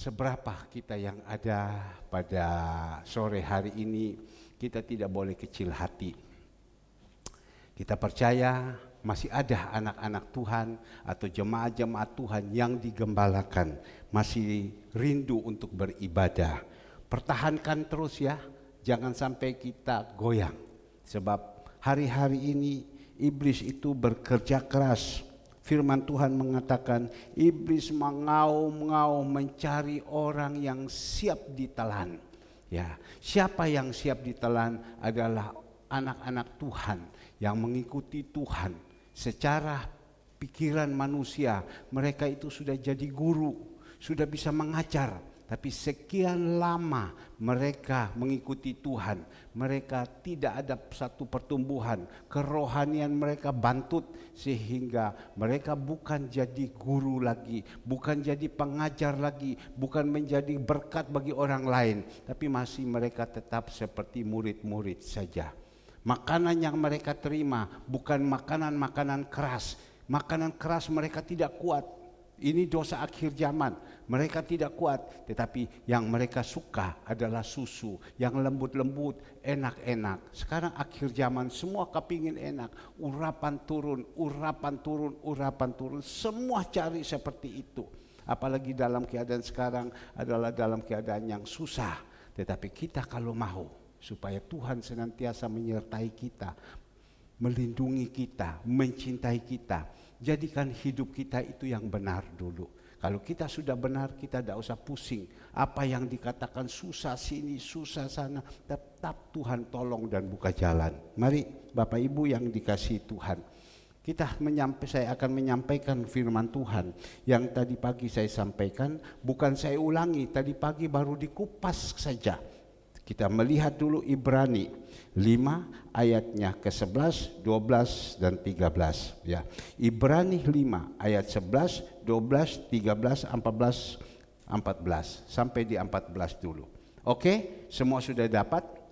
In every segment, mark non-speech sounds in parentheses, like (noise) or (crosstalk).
seberapa kita yang ada pada sore hari ini, kita tidak boleh kecil hati. Kita percaya masih ada anak-anak Tuhan atau jemaat-jemaat Tuhan yang digembalakan, masih rindu untuk beribadah. Pertahankan terus ya, jangan sampai kita goyang. Sebab hari-hari ini iblis itu bekerja keras firman Tuhan mengatakan iblis mengaum-ngaum mencari orang yang siap ditelan. Ya, siapa yang siap ditelan adalah anak-anak Tuhan yang mengikuti Tuhan secara pikiran manusia. Mereka itu sudah jadi guru, sudah bisa mengajar, tapi sekian lama mereka mengikuti Tuhan, mereka tidak ada satu pertumbuhan, kerohanian mereka bantut sehingga mereka bukan jadi guru lagi, bukan jadi pengajar lagi, bukan menjadi berkat bagi orang lain, tapi masih mereka tetap seperti murid-murid saja. Makanan yang mereka terima bukan makanan-makanan keras. Makanan keras mereka tidak kuat. Ini dosa akhir zaman mereka tidak kuat, tetapi yang mereka suka adalah susu yang lembut-lembut, enak-enak. Sekarang akhir zaman semua kepingin enak, urapan turun, urapan turun, urapan turun, semua cari seperti itu. Apalagi dalam keadaan sekarang adalah dalam keadaan yang susah. Tetapi kita kalau mau supaya Tuhan senantiasa menyertai kita, melindungi kita, mencintai kita, jadikan hidup kita itu yang benar dulu kalau kita sudah benar, kita tidak usah pusing. Apa yang dikatakan susah sini, susah sana, tetap Tuhan tolong dan buka jalan. Mari Bapak Ibu yang dikasih Tuhan. Kita menyampa, saya akan menyampaikan firman Tuhan yang tadi pagi saya sampaikan, bukan saya ulangi, tadi pagi baru dikupas saja. Kita melihat dulu Ibrani 5 ayatnya ke-11, 12 dan 13 ya. Ibrani 5 ayat 11, 12, 13, 14, 14 sampai di 14 dulu. Oke, semua sudah dapat.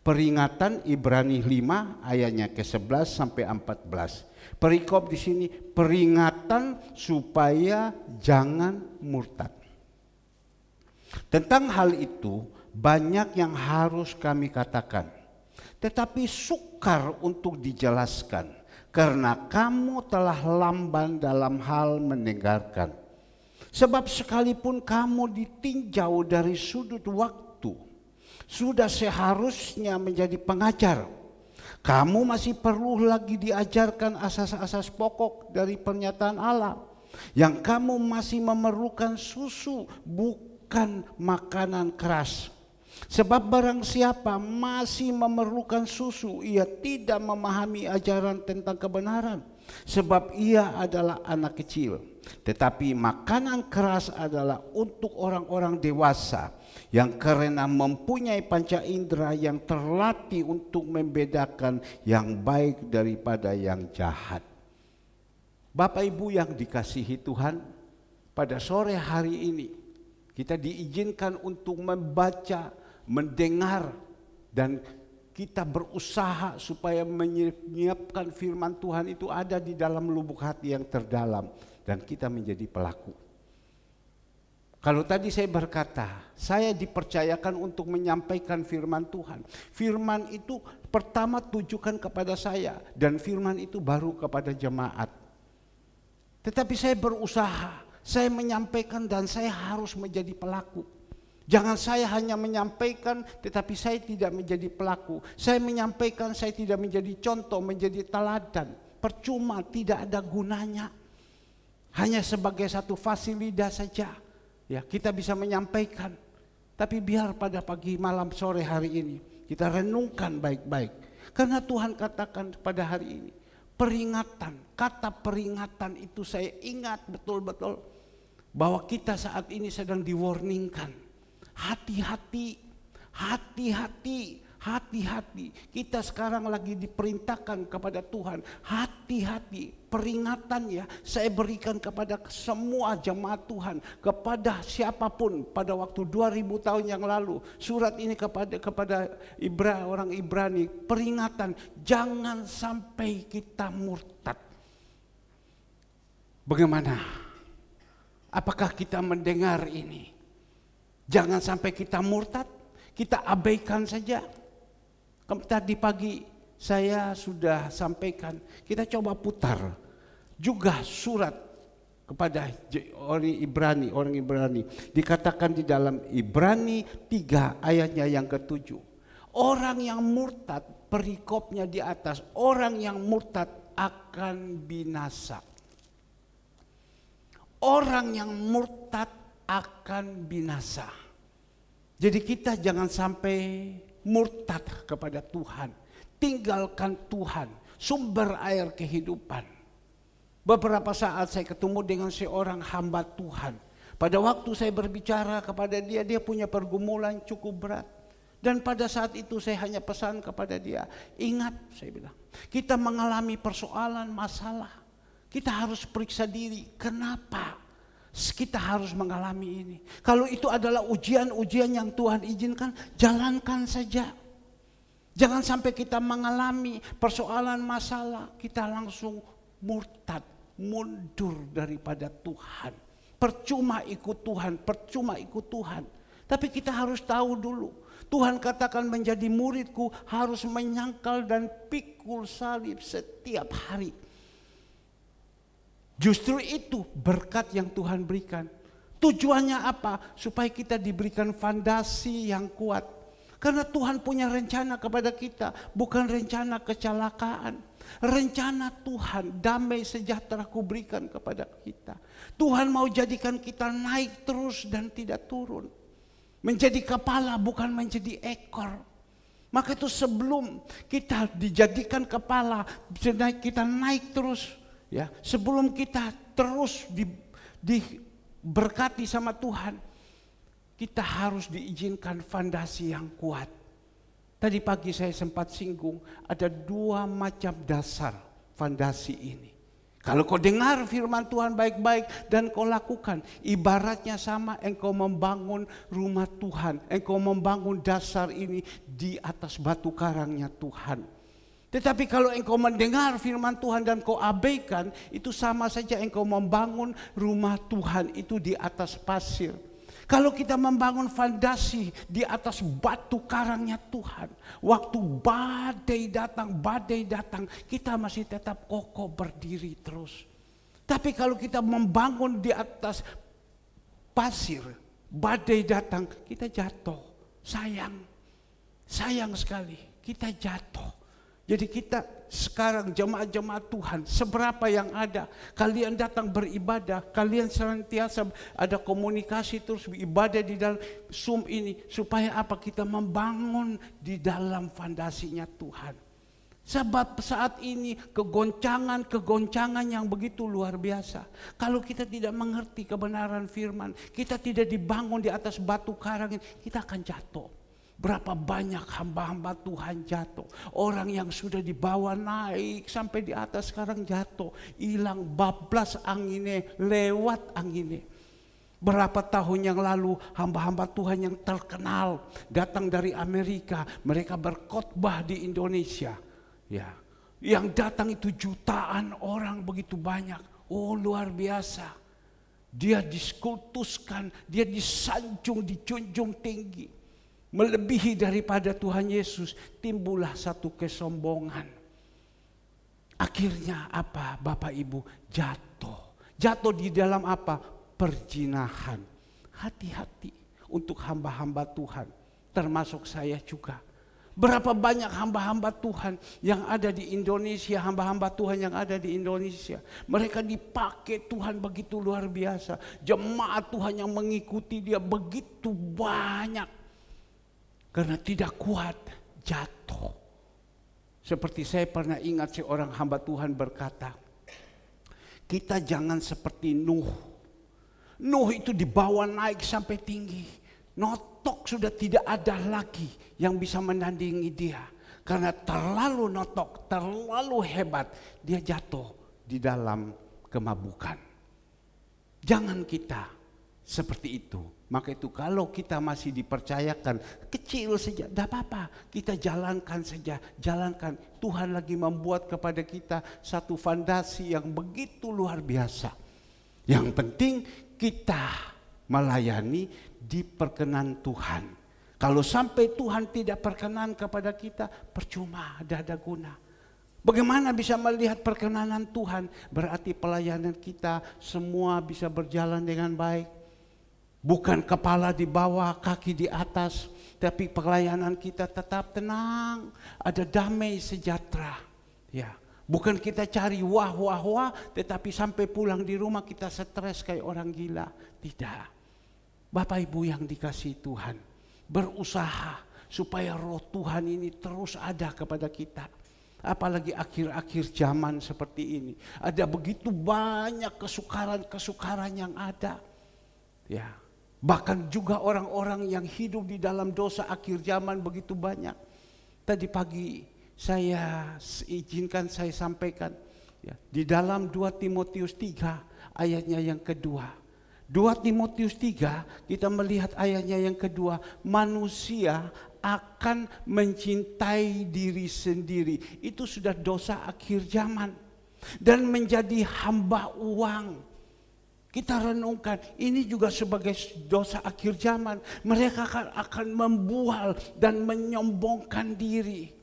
Peringatan Ibrani 5 ayatnya ke-11 sampai 14. Perikop di sini peringatan supaya jangan murtad. Tentang hal itu banyak yang harus kami katakan. Tetapi sukar untuk dijelaskan karena kamu telah lamban dalam hal mendengarkan. Sebab sekalipun kamu ditinjau dari sudut waktu, sudah seharusnya menjadi pengajar. Kamu masih perlu lagi diajarkan asas-asas pokok dari pernyataan Allah. Yang kamu masih memerlukan susu, bukan makanan keras. Sebab barang siapa masih memerlukan susu, ia tidak memahami ajaran tentang kebenaran. Sebab ia adalah anak kecil. Tetapi makanan keras adalah untuk orang-orang dewasa yang karena mempunyai panca indera yang terlatih untuk membedakan yang baik daripada yang jahat. Bapak Ibu yang dikasihi Tuhan, pada sore hari ini kita diizinkan untuk membaca mendengar dan kita berusaha supaya menyiapkan firman Tuhan itu ada di dalam lubuk hati yang terdalam dan kita menjadi pelaku. Kalau tadi saya berkata, saya dipercayakan untuk menyampaikan firman Tuhan. Firman itu pertama tujukan kepada saya dan firman itu baru kepada jemaat. Tetapi saya berusaha, saya menyampaikan dan saya harus menjadi pelaku. Jangan saya hanya menyampaikan tetapi saya tidak menjadi pelaku. Saya menyampaikan saya tidak menjadi contoh, menjadi teladan. Percuma tidak ada gunanya. Hanya sebagai satu fasilitas saja. Ya, kita bisa menyampaikan. Tapi biar pada pagi, malam, sore hari ini kita renungkan baik-baik. Karena Tuhan katakan pada hari ini, peringatan, kata peringatan itu saya ingat betul-betul bahwa kita saat ini sedang diwarningkan Hati-hati, hati-hati, hati-hati. Kita sekarang lagi diperintahkan kepada Tuhan, hati-hati. Peringatan ya, saya berikan kepada semua jemaat Tuhan, kepada siapapun pada waktu 2000 tahun yang lalu. Surat ini kepada kepada Ibra orang Ibrani, peringatan jangan sampai kita murtad. Bagaimana? Apakah kita mendengar ini? Jangan sampai kita murtad, kita abaikan saja. Tadi pagi saya sudah sampaikan, kita coba putar juga surat kepada orang Ibrani, orang Ibrani. Dikatakan di dalam Ibrani 3 ayatnya yang ketujuh. Orang yang murtad, perikopnya di atas, orang yang murtad akan binasa. Orang yang murtad akan binasa. Jadi kita jangan sampai murtad kepada Tuhan. Tinggalkan Tuhan, sumber air kehidupan. Beberapa saat saya ketemu dengan seorang hamba Tuhan. Pada waktu saya berbicara kepada dia, dia punya pergumulan cukup berat. Dan pada saat itu saya hanya pesan kepada dia, ingat saya bilang, kita mengalami persoalan, masalah. Kita harus periksa diri, kenapa? Kita harus mengalami ini. Kalau itu adalah ujian-ujian yang Tuhan izinkan, jalankan saja. Jangan sampai kita mengalami persoalan masalah, kita langsung murtad, mundur daripada Tuhan. Percuma ikut Tuhan, percuma ikut Tuhan. Tapi kita harus tahu dulu, Tuhan katakan menjadi muridku harus menyangkal dan pikul salib setiap hari. Justru itu berkat yang Tuhan berikan. Tujuannya apa? Supaya kita diberikan fondasi yang kuat. Karena Tuhan punya rencana kepada kita, bukan rencana kecelakaan. Rencana Tuhan, damai sejahtera kuberikan kepada kita. Tuhan mau jadikan kita naik terus dan tidak turun. Menjadi kepala bukan menjadi ekor. Maka itu sebelum kita dijadikan kepala, kita naik terus Ya, sebelum kita terus di, diberkati sama Tuhan, kita harus diizinkan fondasi yang kuat. Tadi pagi saya sempat singgung, ada dua macam dasar fondasi ini. Kalau kau dengar firman Tuhan baik-baik dan kau lakukan, ibaratnya sama engkau membangun rumah Tuhan, engkau membangun dasar ini di atas batu karangnya Tuhan. Tetapi kalau engkau mendengar firman Tuhan dan kau abaikan, itu sama saja engkau membangun rumah Tuhan itu di atas pasir. Kalau kita membangun fondasi di atas batu karangnya Tuhan, waktu badai datang, badai datang, kita masih tetap kokoh berdiri terus. Tapi kalau kita membangun di atas pasir, badai datang, kita jatuh. Sayang, sayang sekali, kita jatuh. Jadi kita sekarang jemaat-jemaat Tuhan, seberapa yang ada, kalian datang beribadah, kalian senantiasa ada komunikasi terus beribadah di dalam Zoom ini, supaya apa kita membangun di dalam fondasinya Tuhan. Sebab saat ini kegoncangan-kegoncangan yang begitu luar biasa. Kalau kita tidak mengerti kebenaran firman, kita tidak dibangun di atas batu karang, kita akan jatuh. Berapa banyak hamba-hamba Tuhan jatuh. Orang yang sudah dibawa naik sampai di atas sekarang jatuh. Hilang bablas anginnya, lewat anginnya. Berapa tahun yang lalu hamba-hamba Tuhan yang terkenal datang dari Amerika. Mereka berkhotbah di Indonesia. Ya, yang datang itu jutaan orang begitu banyak. Oh luar biasa. Dia diskultuskan, dia disanjung, dijunjung tinggi melebihi daripada Tuhan Yesus, timbullah satu kesombongan. Akhirnya apa? Bapak Ibu jatuh. Jatuh di dalam apa? Perjinahan. Hati-hati untuk hamba-hamba Tuhan, termasuk saya juga. Berapa banyak hamba-hamba Tuhan yang ada di Indonesia, hamba-hamba Tuhan yang ada di Indonesia. Mereka dipakai Tuhan begitu luar biasa. Jemaat Tuhan yang mengikuti dia begitu banyak karena tidak kuat jatuh. Seperti saya pernah ingat seorang hamba Tuhan berkata, kita jangan seperti Nuh. Nuh itu dibawa naik sampai tinggi. Notok sudah tidak ada lagi yang bisa menandingi dia. Karena terlalu notok, terlalu hebat, dia jatuh di dalam kemabukan. Jangan kita seperti itu. Maka itu kalau kita masih dipercayakan, kecil saja, tidak apa-apa. Kita jalankan saja, jalankan. Tuhan lagi membuat kepada kita satu fondasi yang begitu luar biasa. Yang penting kita melayani di perkenan Tuhan. Kalau sampai Tuhan tidak perkenan kepada kita, percuma, tidak ada guna. Bagaimana bisa melihat perkenanan Tuhan? Berarti pelayanan kita semua bisa berjalan dengan baik Bukan kepala di bawah, kaki di atas, tapi pelayanan kita tetap tenang, ada damai sejahtera. Ya, bukan kita cari wah wah wah, tetapi sampai pulang di rumah kita stres kayak orang gila. Tidak. Bapak Ibu yang dikasihi Tuhan, berusaha supaya roh Tuhan ini terus ada kepada kita apalagi akhir-akhir zaman seperti ini. Ada begitu banyak kesukaran-kesukaran yang ada. Ya, Bahkan juga orang-orang yang hidup di dalam dosa akhir zaman begitu banyak. Tadi pagi saya izinkan saya sampaikan ya, di dalam 2 Timotius 3 ayatnya yang kedua. 2 Timotius 3 kita melihat ayatnya yang kedua, manusia akan mencintai diri sendiri. Itu sudah dosa akhir zaman dan menjadi hamba uang kita renungkan, ini juga sebagai dosa akhir zaman. Mereka akan, akan membual dan menyombongkan diri.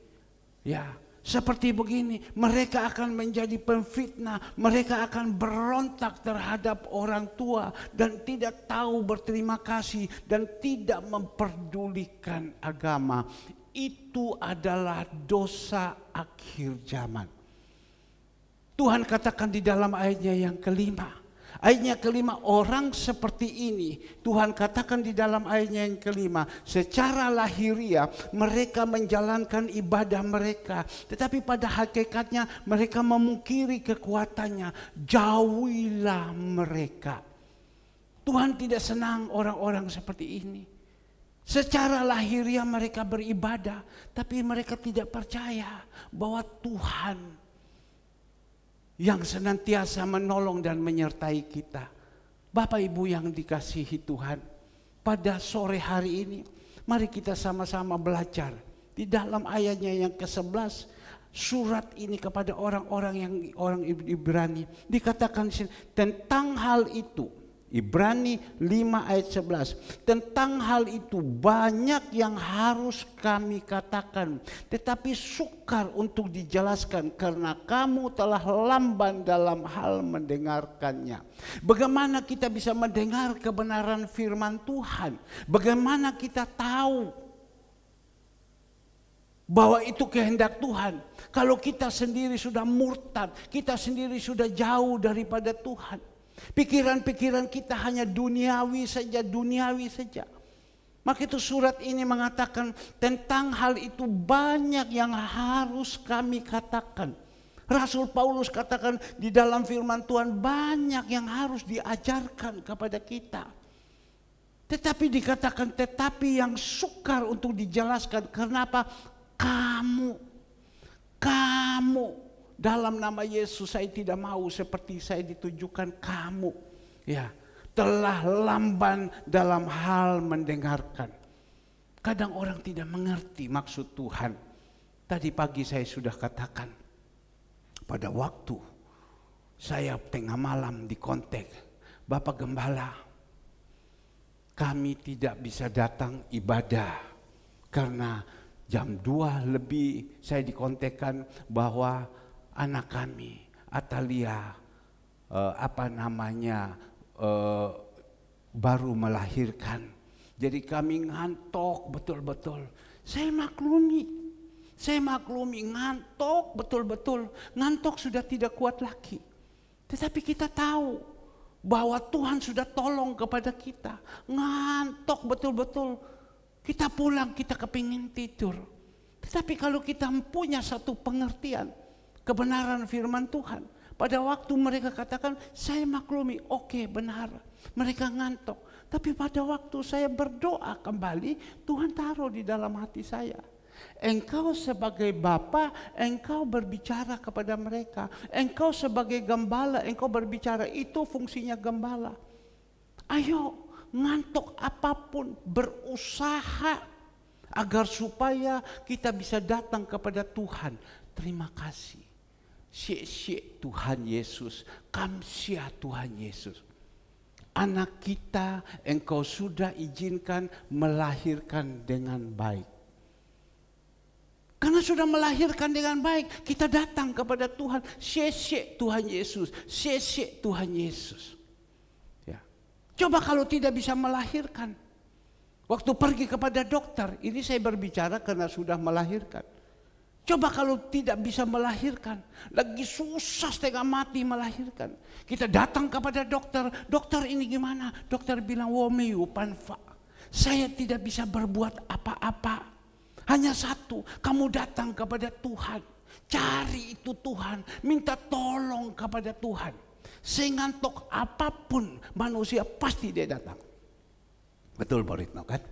Ya, seperti begini, mereka akan menjadi pemfitnah, mereka akan berontak terhadap orang tua dan tidak tahu berterima kasih dan tidak memperdulikan agama. Itu adalah dosa akhir zaman. Tuhan katakan di dalam ayatnya yang kelima, Ayatnya kelima, orang seperti ini. Tuhan katakan di dalam ayatnya yang kelima, secara lahiriah mereka menjalankan ibadah mereka. Tetapi pada hakikatnya mereka memungkiri kekuatannya. Jauhilah mereka. Tuhan tidak senang orang-orang seperti ini. Secara lahiriah mereka beribadah, tapi mereka tidak percaya bahwa Tuhan yang senantiasa menolong dan menyertai kita. Bapak Ibu yang dikasihi Tuhan, pada sore hari ini mari kita sama-sama belajar di dalam ayatnya yang ke-11 surat ini kepada orang-orang yang orang Ibrani dikatakan tentang hal itu Ibrani 5 ayat 11. Tentang hal itu banyak yang harus kami katakan, tetapi sukar untuk dijelaskan karena kamu telah lamban dalam hal mendengarkannya. Bagaimana kita bisa mendengar kebenaran firman Tuhan? Bagaimana kita tahu bahwa itu kehendak Tuhan. Kalau kita sendiri sudah murtad, kita sendiri sudah jauh daripada Tuhan. Pikiran-pikiran kita hanya duniawi saja, duniawi saja. Maka itu surat ini mengatakan tentang hal itu banyak yang harus kami katakan. Rasul Paulus katakan di dalam firman Tuhan banyak yang harus diajarkan kepada kita. Tetapi dikatakan tetapi yang sukar untuk dijelaskan. Kenapa? Kamu. Kamu dalam nama Yesus saya tidak mau seperti saya ditujukan kamu. Ya, telah lamban dalam hal mendengarkan. Kadang orang tidak mengerti maksud Tuhan. Tadi pagi saya sudah katakan, pada waktu saya tengah malam di kontak, Bapak Gembala, kami tidak bisa datang ibadah karena jam 2 lebih saya dikontekan bahwa anak kami Atalia eh, apa namanya eh, baru melahirkan. Jadi kami ngantok betul-betul. Saya maklumi. Saya maklumi ngantok betul-betul. Ngantok sudah tidak kuat lagi. Tetapi kita tahu bahwa Tuhan sudah tolong kepada kita. Ngantok betul-betul. Kita pulang kita kepingin tidur. Tetapi kalau kita punya satu pengertian, kebenaran firman Tuhan. Pada waktu mereka katakan, saya maklumi, oke okay, benar. Mereka ngantuk. Tapi pada waktu saya berdoa kembali, Tuhan taruh di dalam hati saya. Engkau sebagai bapa, engkau berbicara kepada mereka. Engkau sebagai gembala, engkau berbicara. Itu fungsinya gembala. Ayo, ngantuk apapun, berusaha agar supaya kita bisa datang kepada Tuhan. Terima kasih. Sia-sia Tuhan Yesus, kamsia Tuhan Yesus. Anak kita engkau sudah izinkan melahirkan dengan baik. Karena sudah melahirkan dengan baik, kita datang kepada Tuhan. Sia-sia Tuhan Yesus, sia-sia Tuhan Yesus. Ya. Coba kalau tidak bisa melahirkan. Waktu pergi kepada dokter, ini saya berbicara karena sudah melahirkan. Coba kalau tidak bisa melahirkan, lagi susah setengah mati melahirkan. Kita datang kepada dokter, dokter ini gimana? Dokter bilang, womiu panfa. Saya tidak bisa berbuat apa-apa. Hanya satu, kamu datang kepada Tuhan. Cari itu Tuhan, minta tolong kepada Tuhan. Sengantok apapun manusia pasti dia datang. Betul Boritno kan?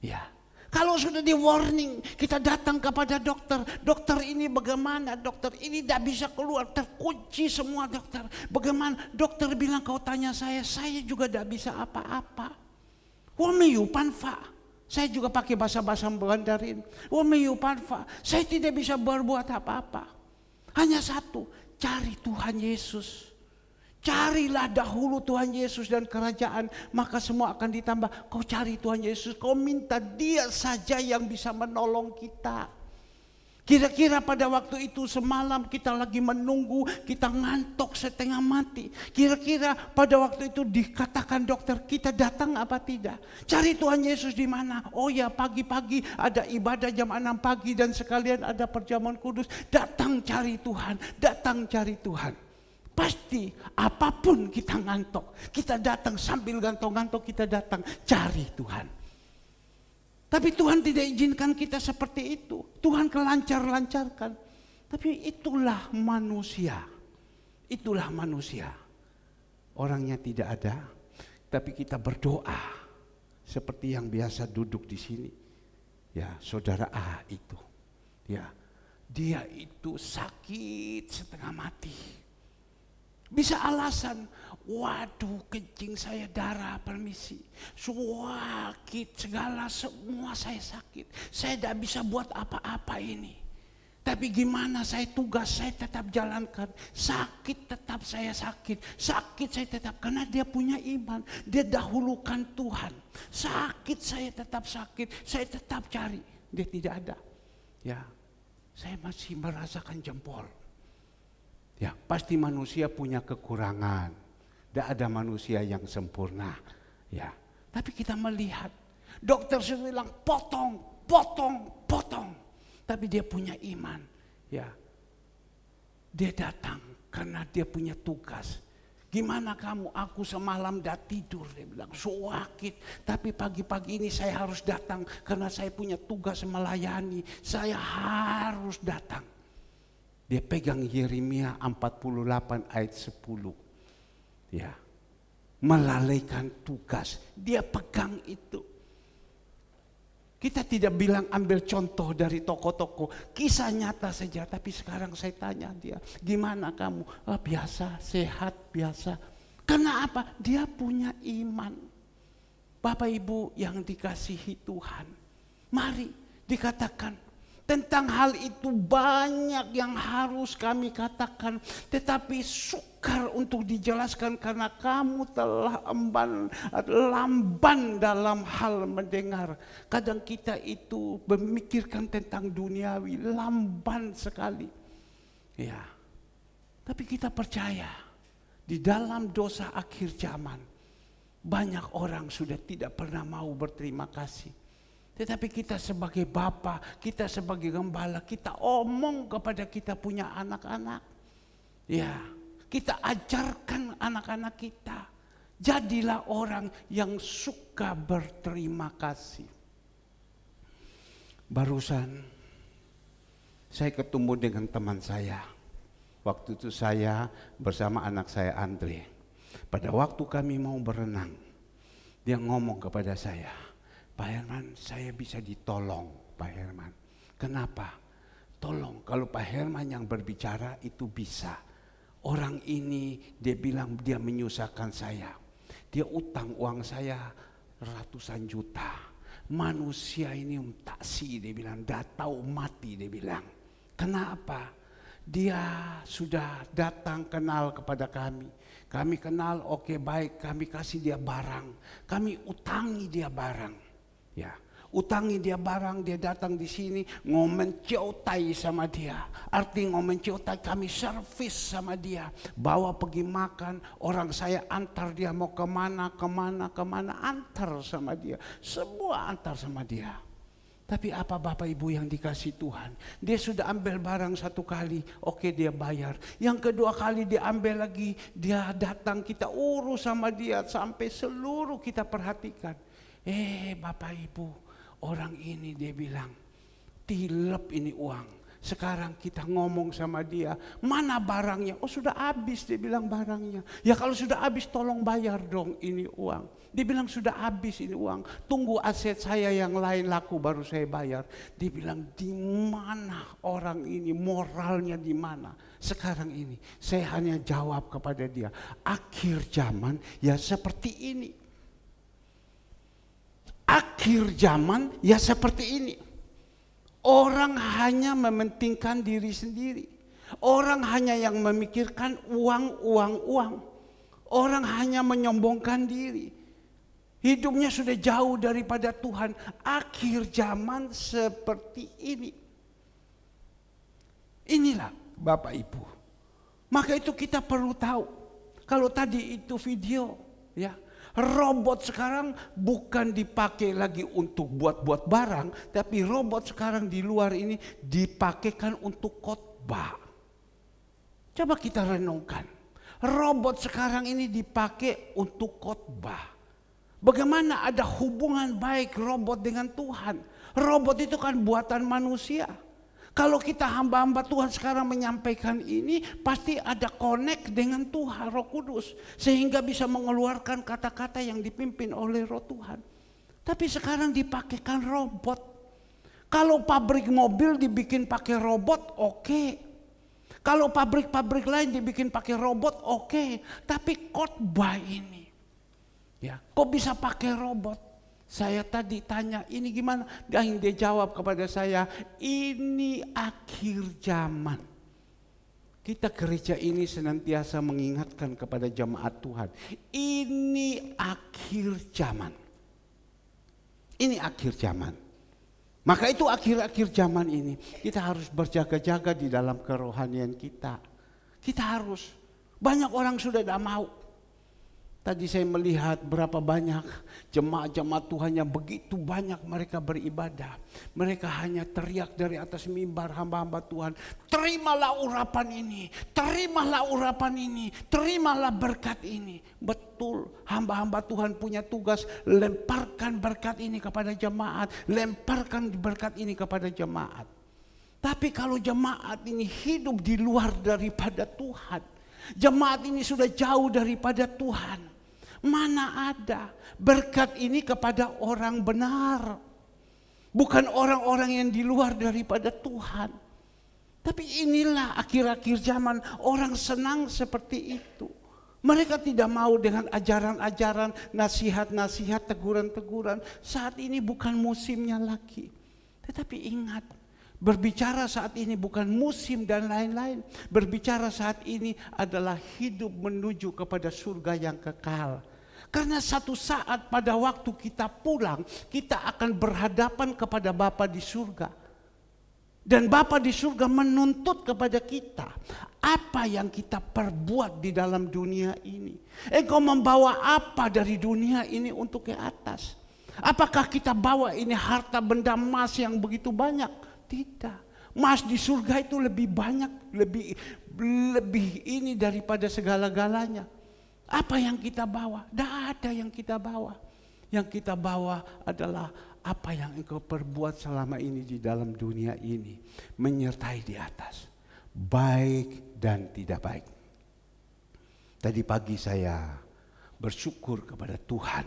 Ya. Kalau sudah di warning, kita datang kepada dokter. Dokter ini bagaimana? Dokter ini tidak bisa keluar, terkunci semua dokter. Bagaimana? Dokter bilang kau tanya saya, saya juga tidak bisa apa-apa. Wamiyu panfa. Saya juga pakai bahasa-bahasa Mandarin. Wamiyu panfa. Saya tidak bisa berbuat apa-apa. Hanya satu, cari Tuhan Yesus. Carilah dahulu Tuhan Yesus dan kerajaan, maka semua akan ditambah. Kau cari Tuhan Yesus, kau minta dia saja yang bisa menolong kita. Kira-kira pada waktu itu semalam kita lagi menunggu, kita ngantuk setengah mati. Kira-kira pada waktu itu dikatakan dokter kita datang apa tidak? Cari Tuhan Yesus di mana? Oh ya pagi-pagi ada ibadah jam 6 pagi dan sekalian ada perjamuan kudus. Datang cari Tuhan, datang cari Tuhan. Pasti apapun kita ngantok, kita datang sambil gantok-gantok kita datang cari Tuhan. Tapi Tuhan tidak izinkan kita seperti itu. Tuhan kelancar-lancarkan. Tapi itulah manusia. Itulah manusia. Orangnya tidak ada, tapi kita berdoa seperti yang biasa duduk di sini. Ya, saudara A itu. Ya, dia itu sakit setengah mati bisa alasan, waduh kencing saya darah, permisi. Sakit segala semua saya sakit. Saya tidak bisa buat apa-apa ini. Tapi gimana saya tugas saya tetap jalankan. Sakit tetap saya sakit. Sakit saya tetap. Karena dia punya iman. Dia dahulukan Tuhan. Sakit saya tetap sakit. Saya tetap cari. Dia tidak ada. Ya. Saya masih merasakan jempol. Ya, pasti manusia punya kekurangan. Tidak ada manusia yang sempurna. Ya, tapi kita melihat dokter sudah bilang potong, potong, potong. Tapi dia punya iman. Ya, dia datang karena dia punya tugas. Gimana kamu? Aku semalam dah tidur. Dia bilang, sakit. Tapi pagi-pagi ini saya harus datang karena saya punya tugas melayani. Saya harus datang. Dia pegang Yeremia 48 ayat 10. Ya. Melalaikan tugas. Dia pegang itu. Kita tidak bilang ambil contoh dari toko-toko. Kisah nyata saja. Tapi sekarang saya tanya dia. Gimana kamu? Oh, biasa, sehat, biasa. Karena apa? Dia punya iman. Bapak Ibu yang dikasihi Tuhan. Mari dikatakan tentang hal itu banyak yang harus kami katakan, tetapi sukar untuk dijelaskan karena kamu telah emban, lamban dalam hal mendengar. Kadang kita itu memikirkan tentang duniawi, lamban sekali. Ya, tapi kita percaya di dalam dosa akhir zaman, banyak orang sudah tidak pernah mau berterima kasih tetapi kita sebagai bapak, kita sebagai gembala, kita omong kepada kita punya anak-anak. Ya, kita ajarkan anak-anak kita. Jadilah orang yang suka berterima kasih. Barusan saya ketemu dengan teman saya. Waktu itu saya bersama anak saya Andre. Pada waktu kami mau berenang, dia ngomong kepada saya, Pak Herman, saya bisa ditolong, Pak Herman. Kenapa? Tolong, kalau Pak Herman yang berbicara itu bisa. Orang ini dia bilang dia menyusahkan saya. Dia utang uang saya ratusan juta. Manusia ini taksi dia bilang, datau mati dia bilang. Kenapa? Dia sudah datang kenal kepada kami. Kami kenal, oke okay, baik, kami kasih dia barang. Kami utangi dia barang Ya, utangi dia barang, dia datang di sini ngomen ciotai sama dia. Arti ngomen ciotai kami servis sama dia. Bawa pergi makan, orang saya antar dia mau kemana, kemana, kemana, antar sama dia. Semua antar sama dia. Tapi apa Bapak Ibu yang dikasih Tuhan? Dia sudah ambil barang satu kali, oke okay, dia bayar. Yang kedua kali dia ambil lagi, dia datang kita urus sama dia sampai seluruh kita perhatikan Eh Bapak Ibu, orang ini dia bilang, tilep ini uang. Sekarang kita ngomong sama dia, mana barangnya? Oh sudah habis, dia bilang barangnya. Ya kalau sudah habis tolong bayar dong ini uang. Dia bilang sudah habis ini uang, tunggu aset saya yang lain laku baru saya bayar. Dia bilang di mana orang ini, moralnya di mana? Sekarang ini saya hanya jawab kepada dia, akhir zaman ya seperti ini akhir zaman ya seperti ini. Orang hanya mementingkan diri sendiri. Orang hanya yang memikirkan uang, uang, uang. Orang hanya menyombongkan diri. Hidupnya sudah jauh daripada Tuhan. Akhir zaman seperti ini. Inilah Bapak Ibu. Maka itu kita perlu tahu. Kalau tadi itu video, ya Robot sekarang bukan dipakai lagi untuk buat-buat barang, tapi robot sekarang di luar ini dipakaikan untuk khotbah. Coba kita renungkan. Robot sekarang ini dipakai untuk khotbah. Bagaimana ada hubungan baik robot dengan Tuhan? Robot itu kan buatan manusia. Kalau kita hamba-hamba Tuhan sekarang menyampaikan ini, pasti ada connect dengan Tuhan, Roh Kudus, sehingga bisa mengeluarkan kata-kata yang dipimpin oleh Roh Tuhan. Tapi sekarang dipakaikan robot. Kalau pabrik mobil dibikin pakai robot, oke. Okay. Kalau pabrik-pabrik lain dibikin pakai robot, oke. Okay. Tapi khotbah ini, ya, kok bisa pakai robot? Saya tadi tanya, ini gimana? Dan dia jawab kepada saya, ini akhir zaman. Kita gereja ini senantiasa mengingatkan kepada jemaat Tuhan, ini akhir zaman. Ini akhir zaman. Maka itu akhir-akhir zaman ini kita harus berjaga-jaga di dalam kerohanian kita. Kita harus banyak orang sudah tidak mau Tadi saya melihat berapa banyak jemaat-jemaat Tuhan yang begitu banyak mereka beribadah. Mereka hanya teriak dari atas mimbar hamba-hamba Tuhan. Terimalah urapan ini, terimalah urapan ini, terimalah berkat ini. Betul, hamba-hamba Tuhan punya tugas lemparkan berkat ini kepada jemaat. Lemparkan berkat ini kepada jemaat. Tapi kalau jemaat ini hidup di luar daripada Tuhan. Jemaat ini sudah jauh daripada Tuhan Mana ada berkat ini kepada orang benar. Bukan orang-orang yang di luar daripada Tuhan. Tapi inilah akhir-akhir zaman orang senang seperti itu. Mereka tidak mau dengan ajaran-ajaran, nasihat-nasihat, teguran-teguran. Saat ini bukan musimnya lagi. Tetapi ingat, berbicara saat ini bukan musim dan lain-lain. Berbicara saat ini adalah hidup menuju kepada surga yang kekal. Karena satu saat pada waktu kita pulang, kita akan berhadapan kepada Bapa di surga. Dan Bapa di surga menuntut kepada kita apa yang kita perbuat di dalam dunia ini. Engkau membawa apa dari dunia ini untuk ke atas? Apakah kita bawa ini harta benda emas yang begitu banyak? Tidak. emas di surga itu lebih banyak, lebih lebih ini daripada segala-galanya. Apa yang kita bawa? Tidak ada yang kita bawa. Yang kita bawa adalah apa yang engkau perbuat selama ini di dalam dunia ini. Menyertai di atas. Baik dan tidak baik. Tadi pagi saya bersyukur kepada Tuhan.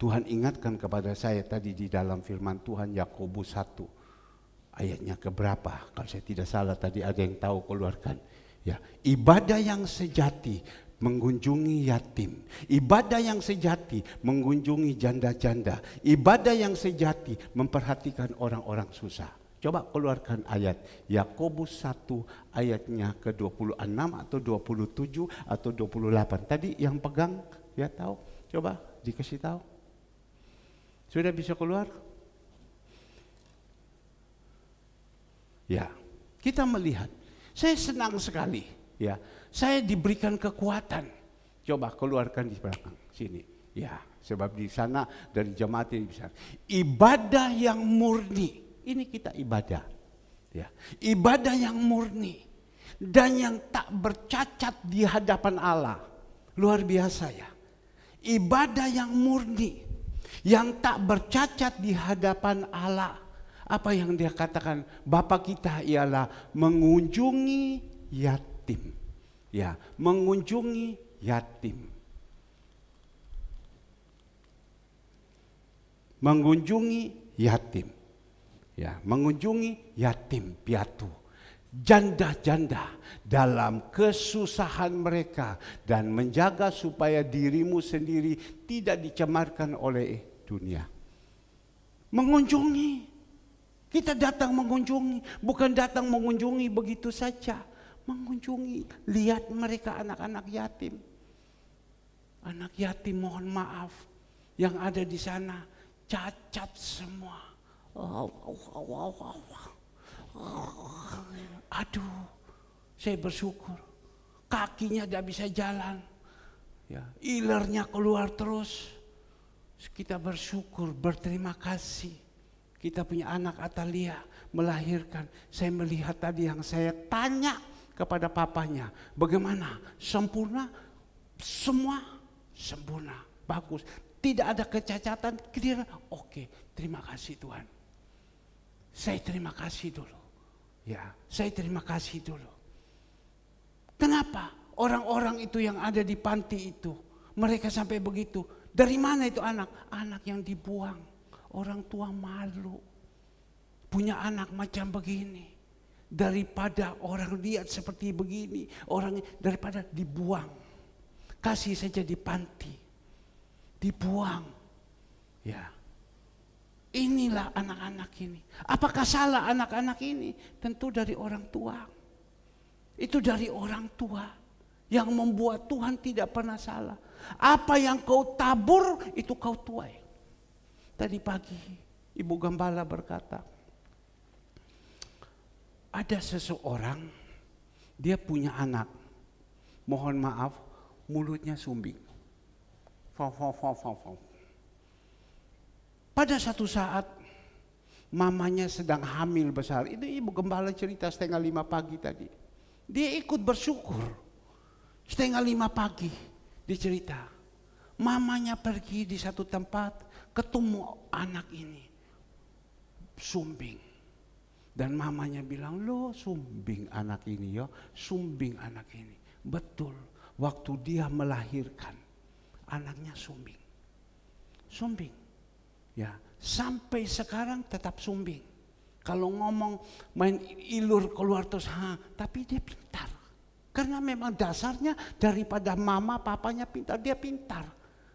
Tuhan ingatkan kepada saya tadi di dalam firman Tuhan Yakobus 1 ayatnya keberapa kalau saya tidak salah tadi ada yang tahu keluarkan ya ibadah yang sejati mengunjungi yatim. Ibadah yang sejati mengunjungi janda-janda. Ibadah yang sejati memperhatikan orang-orang susah. Coba keluarkan ayat Yakobus 1 ayatnya ke-26 atau 27 atau 28. Tadi yang pegang ya tahu. Coba dikasih tahu. Sudah bisa keluar? Ya. Kita melihat. Saya senang sekali ya saya diberikan kekuatan. Coba keluarkan di belakang sini. Ya, sebab di sana dari jemaat ini besar. Ibadah yang murni. Ini kita ibadah. Ya. Ibadah yang murni dan yang tak bercacat di hadapan Allah. Luar biasa ya. Ibadah yang murni yang tak bercacat di hadapan Allah apa yang dia katakan Bapak kita ialah mengunjungi yatim Ya, mengunjungi yatim. Mengunjungi yatim. Ya, mengunjungi yatim piatu janda-janda dalam kesusahan mereka dan menjaga supaya dirimu sendiri tidak dicemarkan oleh dunia. Mengunjungi. Kita datang mengunjungi, bukan datang mengunjungi begitu saja mengunjungi, lihat mereka anak-anak yatim. Anak yatim mohon maaf yang ada di sana cacat semua. Aduh, saya bersyukur kakinya tidak bisa jalan, ya. ilernya keluar terus. Kita bersyukur, berterima kasih. Kita punya anak Atalia melahirkan. Saya melihat tadi yang saya tanya kepada papanya. Bagaimana? Sempurna? Semua sempurna. Bagus. Tidak ada kecacatan, clear. Oke, terima kasih Tuhan. Saya terima kasih dulu. Ya, saya terima kasih dulu. Kenapa orang-orang itu yang ada di panti itu mereka sampai begitu? Dari mana itu anak? Anak yang dibuang. Orang tua malu punya anak macam begini daripada orang lihat seperti begini, orang daripada dibuang. Kasih saja di panti. Dibuang. Ya. Inilah anak-anak ini. Apakah salah anak-anak ini? Tentu dari orang tua. Itu dari orang tua yang membuat Tuhan tidak pernah salah. Apa yang kau tabur itu kau tuai. Tadi pagi Ibu Gembala berkata, ada seseorang, dia punya anak. Mohon maaf, mulutnya sumbing. Pada satu saat, mamanya sedang hamil besar. Itu ibu gembala cerita setengah lima pagi tadi. Dia ikut bersyukur. Setengah lima pagi, dia cerita. Mamanya pergi di satu tempat, ketemu anak ini. Sumbing dan mamanya bilang, lo sumbing anak ini yo, ya, sumbing anak ini. Betul, waktu dia melahirkan, anaknya sumbing. Sumbing. Ya, sampai sekarang tetap sumbing. Kalau ngomong main ilur keluar terus, ha, tapi dia pintar. Karena memang dasarnya daripada mama papanya pintar, dia pintar.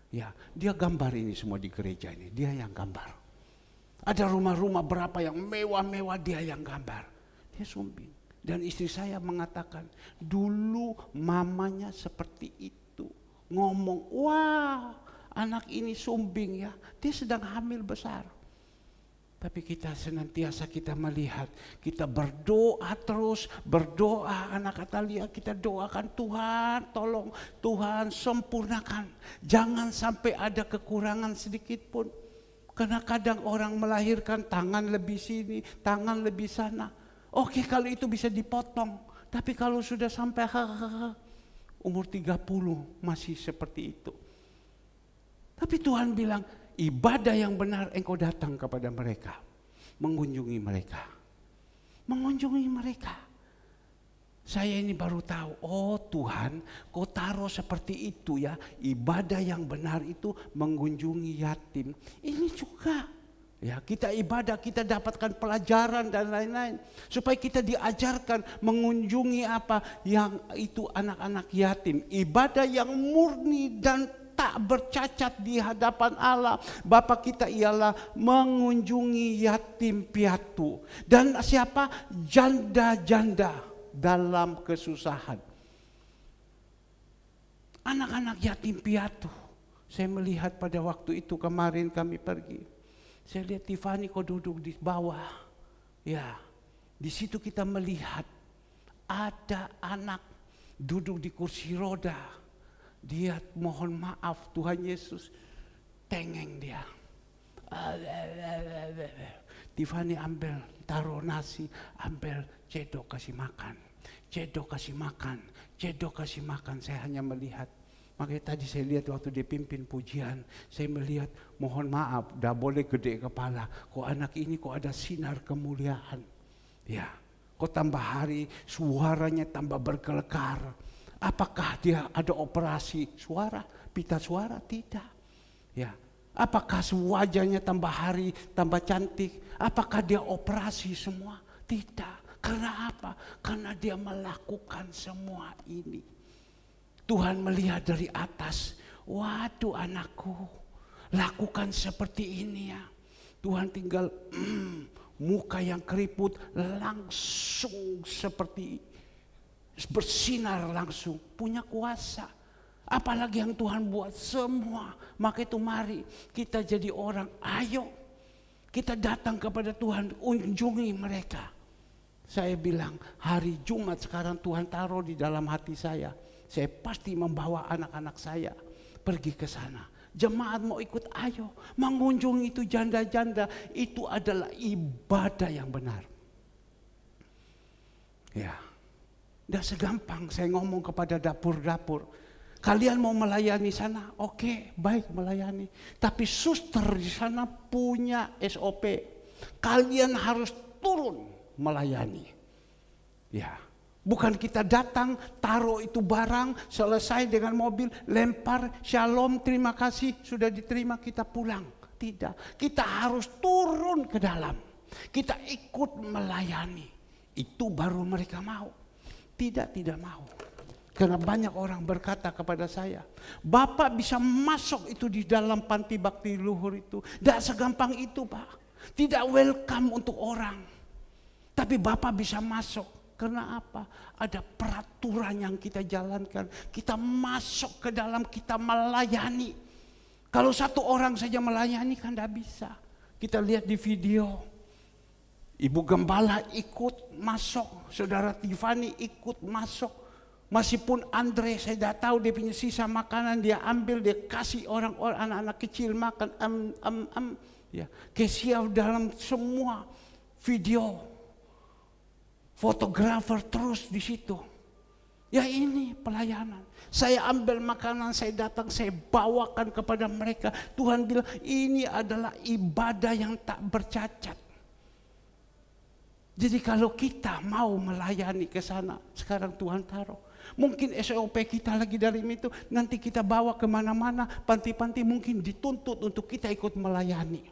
Ya, dia gambar ini semua di gereja ini, dia yang gambar. Ada rumah-rumah berapa yang mewah-mewah dia yang gambar. Dia sumbing. Dan istri saya mengatakan, dulu mamanya seperti itu. Ngomong, wah anak ini sumbing ya. Dia sedang hamil besar. Tapi kita senantiasa kita melihat, kita berdoa terus, berdoa anak Atalia, kita doakan Tuhan tolong, Tuhan sempurnakan. Jangan sampai ada kekurangan sedikit pun. Karena kadang orang melahirkan tangan lebih sini, tangan lebih sana. Oke kalau itu bisa dipotong. Tapi kalau sudah sampai umur 30 masih seperti itu. Tapi Tuhan bilang, ibadah yang benar engkau datang kepada mereka. Mengunjungi mereka. Mengunjungi mereka. Saya ini baru tahu, oh Tuhan, kau taruh seperti itu ya. Ibadah yang benar itu mengunjungi yatim. Ini juga Ya, kita ibadah, kita dapatkan pelajaran dan lain-lain supaya kita diajarkan mengunjungi apa yang itu anak-anak yatim. Ibadah yang murni dan tak bercacat di hadapan Allah. Bapa kita ialah mengunjungi yatim piatu dan siapa janda-janda dalam kesusahan. Anak-anak yatim piatu, saya melihat pada waktu itu kemarin kami pergi. Saya lihat Tiffany kok duduk di bawah. Ya, di situ kita melihat ada anak duduk di kursi roda. Dia mohon maaf Tuhan Yesus tengeng dia. Tiffany ambil taruh nasi, ambil cedok kasih makan. Cedo kasih makan, Cedo kasih makan. Saya hanya melihat. Makanya tadi saya lihat waktu dia pimpin pujian, saya melihat mohon maaf, dah boleh gede kepala. Kok anak ini kok ada sinar kemuliaan. Ya, kok tambah hari suaranya tambah berkelekar. Apakah dia ada operasi suara, pita suara? Tidak. Ya, Apakah wajahnya tambah hari, tambah cantik? Apakah dia operasi semua? Tidak. Karena apa? Karena dia melakukan semua ini. Tuhan melihat dari atas, waduh anakku, lakukan seperti ini ya. Tuhan tinggal mm, muka yang keriput langsung seperti bersinar langsung, punya kuasa. Apalagi yang Tuhan buat semua. Maka itu mari kita jadi orang, ayo kita datang kepada Tuhan, unjungi mereka. Saya bilang, hari Jumat sekarang Tuhan taruh di dalam hati saya. Saya pasti membawa anak-anak saya pergi ke sana. Jemaat mau ikut, ayo mengunjungi itu janda-janda. Itu adalah ibadah yang benar. Ya, tidak segampang saya ngomong kepada dapur-dapur. Kalian mau melayani sana, oke, okay, baik melayani. Tapi suster di sana punya SOP. Kalian harus turun melayani. Ya, bukan kita datang taruh itu barang selesai dengan mobil lempar shalom terima kasih sudah diterima kita pulang. Tidak, kita harus turun ke dalam. Kita ikut melayani. Itu baru mereka mau. Tidak, tidak mau. Karena banyak orang berkata kepada saya, Bapak bisa masuk itu di dalam panti bakti luhur itu. Tidak segampang itu Pak. Tidak welcome untuk orang. Tapi Bapak bisa masuk. Karena apa? Ada peraturan yang kita jalankan. Kita masuk ke dalam, kita melayani. Kalau satu orang saja melayani kan tidak bisa. Kita lihat di video. Ibu Gembala ikut masuk. Saudara Tiffany ikut masuk. Masih pun Andre saya tidak tahu dia punya sisa makanan dia ambil dia kasih orang-orang anak-anak kecil makan am am am ya kesia dalam semua video fotografer terus di situ. Ya ini pelayanan. Saya ambil makanan, saya datang, saya bawakan kepada mereka. Tuhan bilang ini adalah ibadah yang tak bercacat. Jadi kalau kita mau melayani ke sana, sekarang Tuhan taruh. Mungkin SOP kita lagi dari itu, nanti kita bawa kemana-mana, panti-panti mungkin dituntut untuk kita ikut melayani.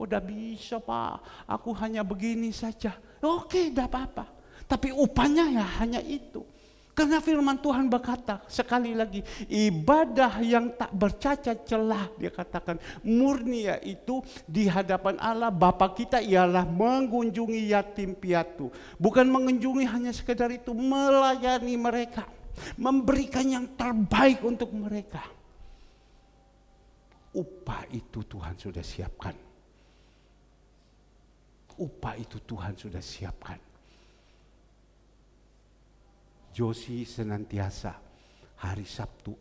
Udah bisa pak, aku hanya begini saja. Oke, tidak apa-apa. Tapi upahnya ya hanya itu. Karena firman Tuhan berkata sekali lagi, ibadah yang tak bercacat celah dia katakan murni itu di hadapan Allah Bapa kita ialah mengunjungi yatim piatu. Bukan mengunjungi hanya sekedar itu, melayani mereka, memberikan yang terbaik untuk mereka. Upah itu Tuhan sudah siapkan. Upah itu Tuhan sudah siapkan Josi senantiasa hari Sabtu.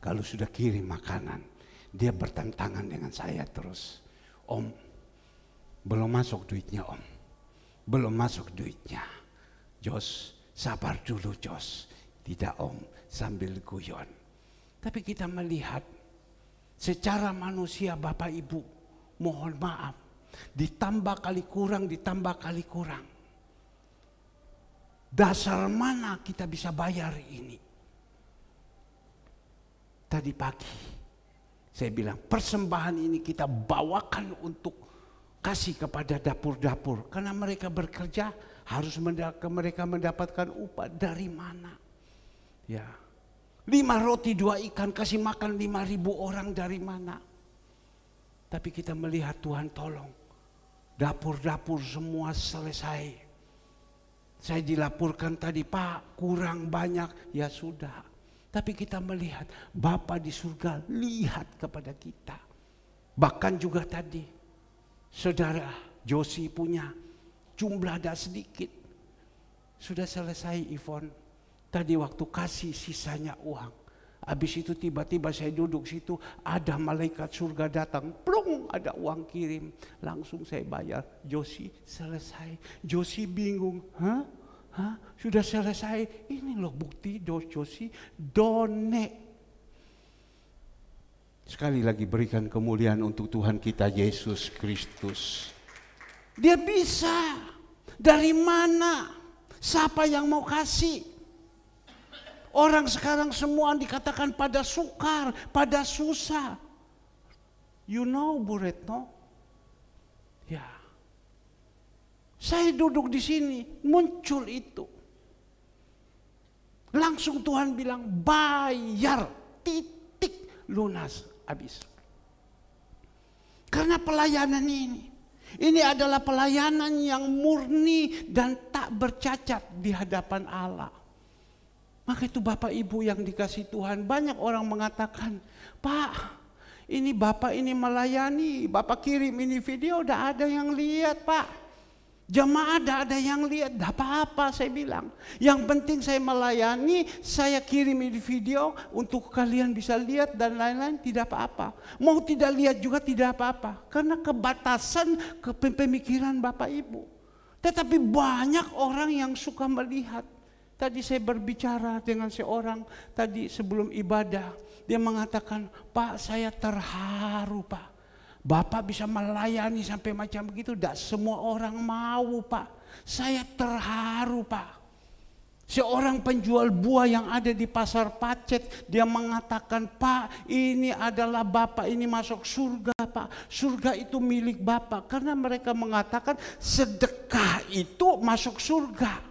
Kalau sudah kirim makanan, dia bertentangan dengan saya terus. Om, belum masuk duitnya om. Belum masuk duitnya. Jos, sabar dulu Jos. Tidak om, sambil guyon. Tapi kita melihat secara manusia Bapak Ibu mohon maaf. Ditambah kali kurang, ditambah kali kurang dasar mana kita bisa bayar ini? Tadi pagi saya bilang persembahan ini kita bawakan untuk kasih kepada dapur-dapur karena mereka bekerja harus mereka mendapatkan upah dari mana? Ya. Lima roti dua ikan kasih makan lima ribu orang dari mana? Tapi kita melihat Tuhan tolong. Dapur-dapur semua selesai saya dilaporkan tadi, Pak, kurang banyak. Ya sudah. Tapi kita melihat Bapa di surga lihat kepada kita. Bahkan juga tadi, saudara Josi punya jumlah ada sedikit. Sudah selesai Ivon. Tadi waktu kasih sisanya uang. Habis itu tiba-tiba saya duduk situ, ada malaikat surga datang, plung ada uang kirim. Langsung saya bayar, Josi selesai. Josi bingung, hah? Hah? Sudah selesai, ini loh bukti dos Josi done. Sekali lagi berikan kemuliaan untuk Tuhan kita Yesus Kristus. Dia bisa. Dari mana? Siapa yang mau kasih? Orang sekarang semua dikatakan pada sukar, pada susah. You know Bu Retno? Ya. Saya duduk di sini, muncul itu. Langsung Tuhan bilang, bayar, titik, lunas, habis. Karena pelayanan ini. Ini adalah pelayanan yang murni dan tak bercacat di hadapan Allah. Maka itu Bapak Ibu yang dikasih Tuhan, banyak orang mengatakan, Pak, ini Bapak ini melayani, Bapak kirim ini video, udah ada yang lihat Pak. jemaah ada ada yang lihat, tidak apa-apa saya bilang. Yang penting saya melayani, saya kirim ini video untuk kalian bisa lihat dan lain-lain, tidak apa-apa. Mau tidak lihat juga tidak apa-apa. Karena kebatasan kepemikiran Bapak Ibu. Tetapi banyak orang yang suka melihat. Tadi saya berbicara dengan seorang tadi sebelum ibadah. Dia mengatakan, Pak saya terharu Pak. Bapak bisa melayani sampai macam begitu. Tidak semua orang mau Pak. Saya terharu Pak. Seorang penjual buah yang ada di pasar Pacet, dia mengatakan, Pak ini adalah Bapak ini masuk surga Pak. Surga itu milik Bapak. Karena mereka mengatakan sedekah itu masuk surga.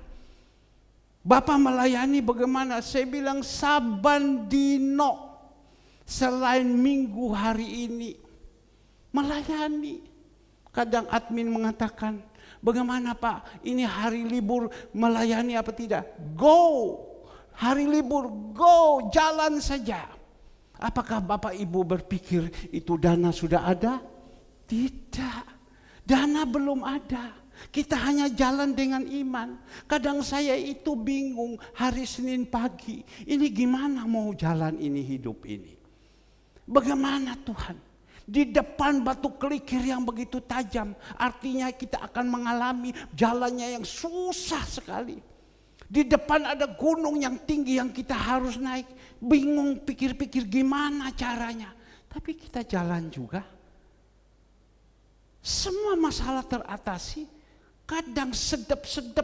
Bapak melayani bagaimana? Saya bilang saban dino selain minggu hari ini melayani. Kadang admin mengatakan, bagaimana Pak ini hari libur melayani apa tidak? Go! Hari libur go, jalan saja. Apakah Bapak Ibu berpikir itu dana sudah ada? Tidak. Dana belum ada. Kita hanya jalan dengan iman. Kadang saya itu bingung hari Senin pagi. Ini gimana mau jalan ini hidup ini? Bagaimana Tuhan? Di depan batu kelikir yang begitu tajam. Artinya kita akan mengalami jalannya yang susah sekali. Di depan ada gunung yang tinggi yang kita harus naik. Bingung pikir-pikir gimana caranya. Tapi kita jalan juga. Semua masalah teratasi kadang sedap-sedap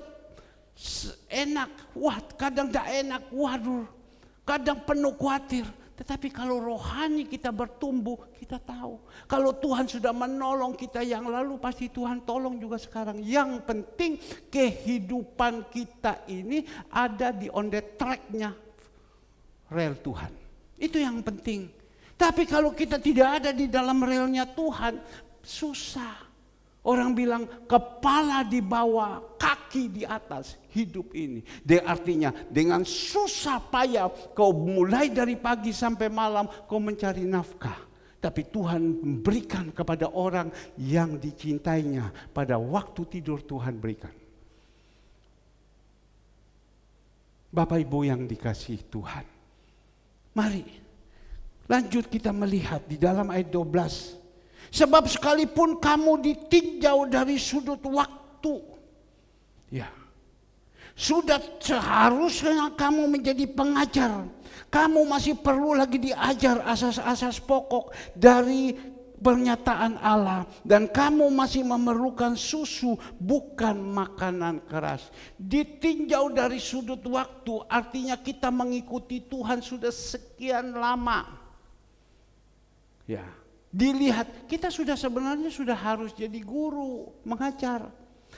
enak, wah kadang tidak enak, waduh, kadang penuh khawatir. Tetapi kalau rohani kita bertumbuh, kita tahu. Kalau Tuhan sudah menolong kita yang lalu, pasti Tuhan tolong juga sekarang. Yang penting kehidupan kita ini ada di on the tracknya rel Tuhan. Itu yang penting. Tapi kalau kita tidak ada di dalam relnya Tuhan, susah. Orang bilang kepala di bawah, kaki di atas hidup ini. Dia artinya dengan susah payah kau mulai dari pagi sampai malam kau mencari nafkah. Tapi Tuhan memberikan kepada orang yang dicintainya pada waktu tidur Tuhan berikan. Bapak Ibu yang dikasih Tuhan. Mari lanjut kita melihat di dalam ayat 12 Sebab sekalipun kamu ditinjau dari sudut waktu, ya, sudah seharusnya kamu menjadi pengajar. Kamu masih perlu lagi diajar asas-asas pokok dari pernyataan Allah dan kamu masih memerlukan susu bukan makanan keras. Ditinjau dari sudut waktu artinya kita mengikuti Tuhan sudah sekian lama. Ya dilihat kita sudah sebenarnya sudah harus jadi guru mengajar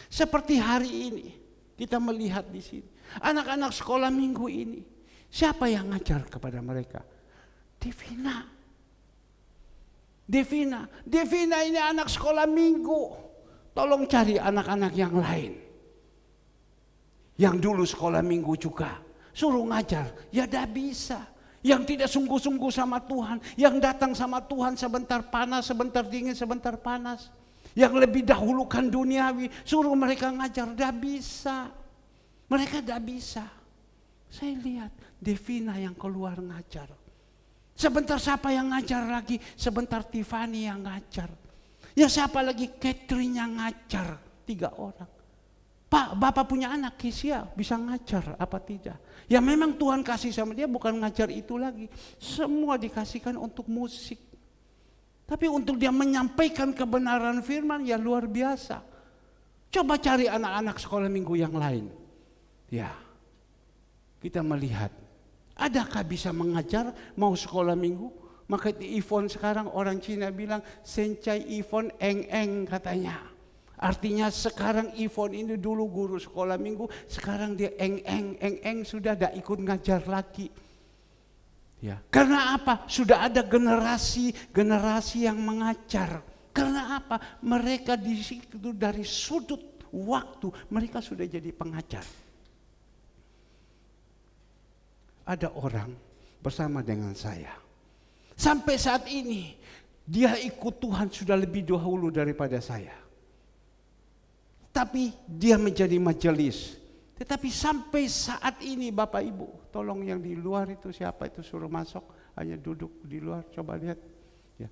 seperti hari ini kita melihat di sini anak-anak sekolah minggu ini siapa yang ngajar kepada mereka Devina Devina Devina ini anak sekolah minggu tolong cari anak-anak yang lain yang dulu sekolah minggu juga suruh ngajar ya dah bisa yang tidak sungguh-sungguh sama Tuhan, yang datang sama Tuhan sebentar panas, sebentar dingin, sebentar panas, yang lebih dahulukan duniawi, suruh mereka ngajar, tidak bisa. Mereka tidak bisa. Saya lihat Devina yang keluar ngajar. Sebentar siapa yang ngajar lagi? Sebentar Tiffany yang ngajar. Ya siapa lagi? Catherine yang ngajar. Tiga orang. Pak, Bapak punya anak, Kisya bisa ngajar apa tidak? Ya memang Tuhan kasih sama dia bukan ngajar itu lagi. Semua dikasihkan untuk musik. Tapi untuk dia menyampaikan kebenaran firman ya luar biasa. Coba cari anak-anak sekolah minggu yang lain. Ya, kita melihat. Adakah bisa mengajar mau sekolah minggu? Maka di iPhone sekarang orang Cina bilang, Sencai iPhone eng-eng katanya. Artinya sekarang Ivon ini dulu guru sekolah minggu, sekarang dia eng-eng, eng-eng sudah tidak ikut ngajar lagi. Ya, karena apa? Sudah ada generasi-generasi yang mengajar. Karena apa? Mereka di situ dari sudut waktu mereka sudah jadi pengajar. Ada orang bersama dengan saya. Sampai saat ini dia ikut Tuhan sudah lebih dahulu daripada saya tapi dia menjadi majelis. Tetapi sampai saat ini Bapak Ibu, tolong yang di luar itu siapa itu suruh masuk, hanya duduk di luar, coba lihat. Ya.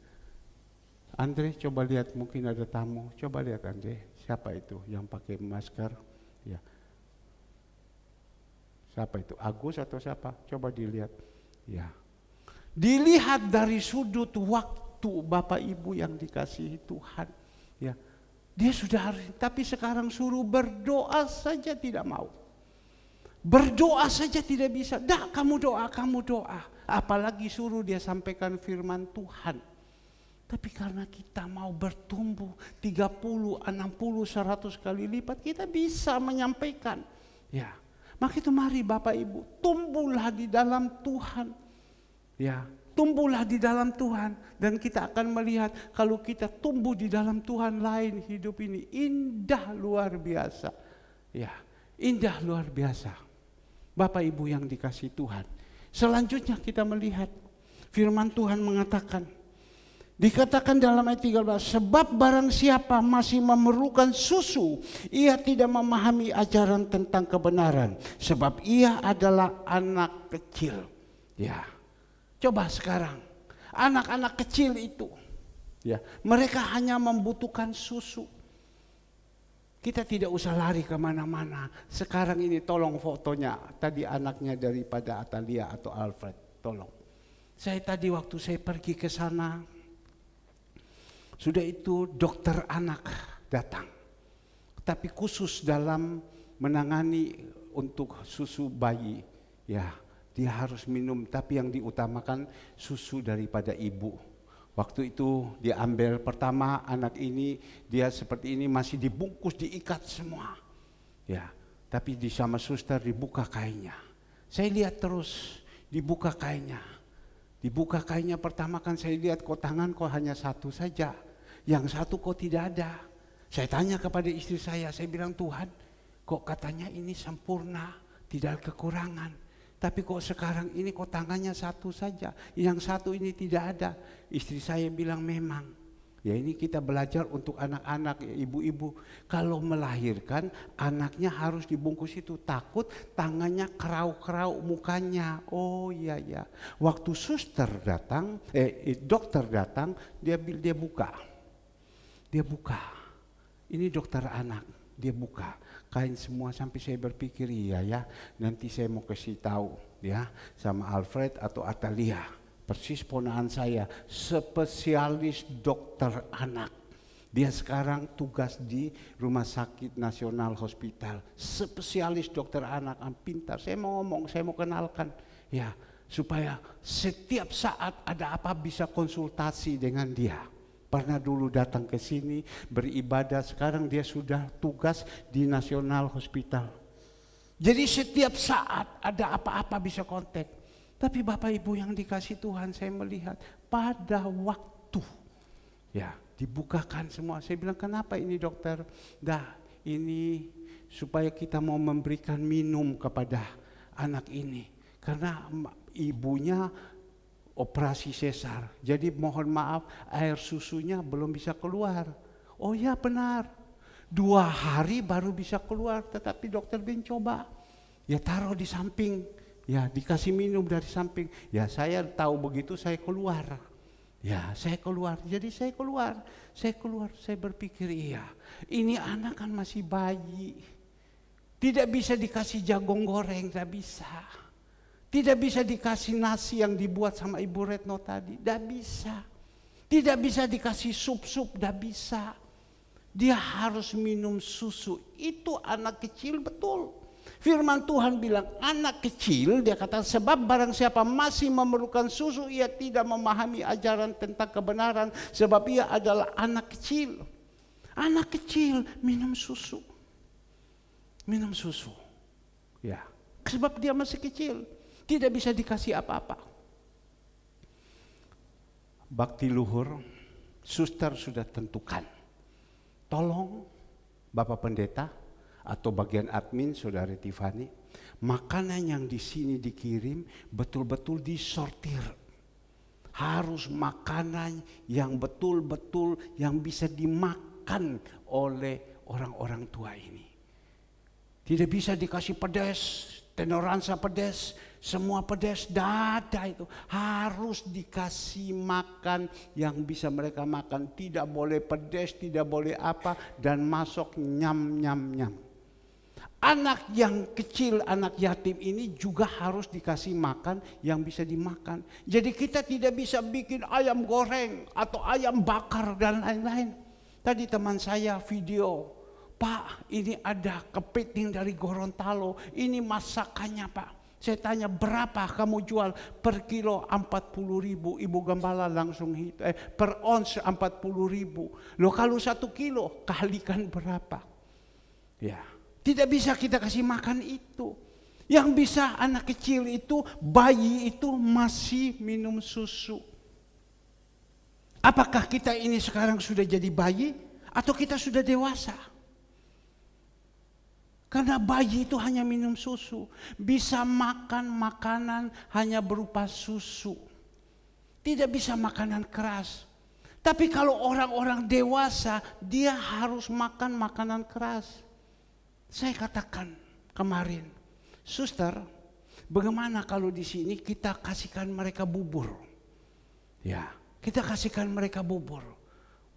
Andre coba lihat mungkin ada tamu, coba lihat Andre, siapa itu yang pakai masker? Ya. Siapa itu? Agus atau siapa? Coba dilihat. Ya. Dilihat dari sudut waktu Bapak Ibu yang dikasihi Tuhan. Ya dia sudah harus, tapi sekarang suruh berdoa saja tidak mau. Berdoa saja tidak bisa. Dah kamu doa, kamu doa. Apalagi suruh dia sampaikan firman Tuhan. Tapi karena kita mau bertumbuh 30, 60, 100 kali lipat, kita bisa menyampaikan. Ya, maka itu mari Bapak Ibu, tumbuhlah di dalam Tuhan. Ya, tumbuhlah di dalam Tuhan dan kita akan melihat kalau kita tumbuh di dalam Tuhan lain hidup ini indah luar biasa. Ya, indah luar biasa. Bapak Ibu yang dikasih Tuhan. Selanjutnya kita melihat firman Tuhan mengatakan Dikatakan dalam ayat 13, sebab barang siapa masih memerlukan susu, ia tidak memahami ajaran tentang kebenaran, sebab ia adalah anak kecil. Ya. Coba sekarang, anak-anak kecil itu, ya, mereka hanya membutuhkan susu. Kita tidak usah lari kemana-mana. Sekarang ini tolong fotonya. Tadi anaknya daripada Atalia atau Alfred. Tolong. Saya tadi waktu saya pergi ke sana. Sudah itu dokter anak datang. Tapi khusus dalam menangani untuk susu bayi. Ya, dia harus minum tapi yang diutamakan susu daripada ibu. Waktu itu dia ambil pertama anak ini dia seperti ini masih dibungkus diikat semua. Ya, tapi di sama suster dibuka kainnya. Saya lihat terus dibuka kainnya. Dibuka kainnya pertama kan saya lihat kok tangan kok hanya satu saja. Yang satu kok tidak ada. Saya tanya kepada istri saya, saya bilang Tuhan kok katanya ini sempurna, tidak kekurangan. Tapi kok sekarang ini kok tangannya satu saja, yang satu ini tidak ada. Istri saya bilang memang. Ya ini kita belajar untuk anak-anak, ya, ibu-ibu. Kalau melahirkan, anaknya harus dibungkus itu. Takut tangannya kerau-kerau mukanya. Oh iya ya. Waktu suster datang, eh dokter datang, dia dia buka. Dia buka. Ini dokter anak, dia buka kain semua sampai saya berpikir iya ya nanti saya mau kasih tahu ya sama Alfred atau Atalia persis ponaan saya spesialis dokter anak dia sekarang tugas di Rumah Sakit Nasional Hospital spesialis dokter anak yang ah, pintar saya mau ngomong saya mau kenalkan ya supaya setiap saat ada apa bisa konsultasi dengan dia pernah dulu datang ke sini beribadah, sekarang dia sudah tugas di Nasional Hospital. Jadi setiap saat ada apa-apa bisa kontak. Tapi Bapak Ibu yang dikasih Tuhan saya melihat pada waktu ya dibukakan semua. Saya bilang kenapa ini dokter? Dah ini supaya kita mau memberikan minum kepada anak ini. Karena ibunya operasi sesar. Jadi mohon maaf air susunya belum bisa keluar. Oh ya benar. Dua hari baru bisa keluar tetapi dokter Ben coba. Ya taruh di samping. Ya dikasih minum dari samping. Ya saya tahu begitu saya keluar. Ya saya keluar. Jadi saya keluar. Saya keluar saya berpikir iya ini anak kan masih bayi. Tidak bisa dikasih jagung goreng, tidak bisa. Tidak bisa dikasih nasi yang dibuat sama Ibu Retno tadi. Tidak bisa. Tidak bisa dikasih sup-sup. Tidak bisa. Dia harus minum susu. Itu anak kecil betul. Firman Tuhan bilang anak kecil dia kata sebab barang siapa masih memerlukan susu ia tidak memahami ajaran tentang kebenaran sebab ia adalah anak kecil. Anak kecil minum susu. Minum susu. Ya. Sebab dia masih kecil. Tidak bisa dikasih apa-apa. Bakti luhur, suster sudah tentukan. Tolong Bapak Pendeta atau bagian admin Saudari Tiffany, makanan yang di sini dikirim betul-betul disortir. Harus makanan yang betul-betul yang bisa dimakan oleh orang-orang tua ini. Tidak bisa dikasih pedas, tenoransa pedas, semua pedas dada itu harus dikasih makan yang bisa mereka makan. Tidak boleh pedas, tidak boleh apa dan masuk nyam nyam nyam. Anak yang kecil, anak yatim ini juga harus dikasih makan yang bisa dimakan. Jadi kita tidak bisa bikin ayam goreng atau ayam bakar dan lain-lain. Tadi teman saya video, Pak ini ada kepiting dari Gorontalo, ini masakannya Pak. Saya tanya berapa kamu jual per kilo 40 ribu. Ibu gembala langsung hitung. Eh, per ons 40 ribu. Loh kalau satu kilo kalikan berapa? Ya, tidak bisa kita kasih makan itu. Yang bisa anak kecil itu, bayi itu masih minum susu. Apakah kita ini sekarang sudah jadi bayi atau kita sudah dewasa? Karena bayi itu hanya minum susu. Bisa makan makanan hanya berupa susu. Tidak bisa makanan keras. Tapi kalau orang-orang dewasa, dia harus makan makanan keras. Saya katakan kemarin, suster, bagaimana kalau di sini kita kasihkan mereka bubur? Ya, kita kasihkan mereka bubur.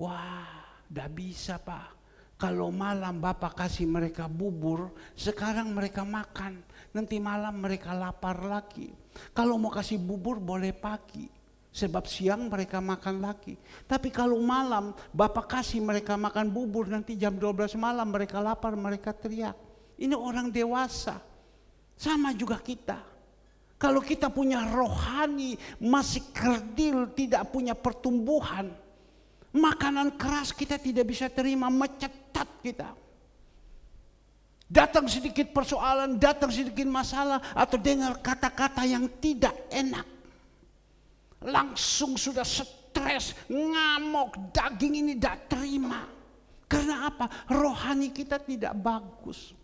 Wah, tidak bisa pak. Kalau malam Bapak kasih mereka bubur, sekarang mereka makan. Nanti malam mereka lapar lagi. Kalau mau kasih bubur boleh pagi. Sebab siang mereka makan lagi. Tapi kalau malam Bapak kasih mereka makan bubur, nanti jam 12 malam mereka lapar, mereka teriak. Ini orang dewasa. Sama juga kita. Kalau kita punya rohani masih kerdil, tidak punya pertumbuhan, Makanan keras kita tidak bisa terima, mecetat kita. Datang sedikit persoalan, datang sedikit masalah, atau dengar kata-kata yang tidak enak. Langsung sudah stres, ngamuk, daging ini tidak terima. Karena apa? Rohani kita tidak bagus.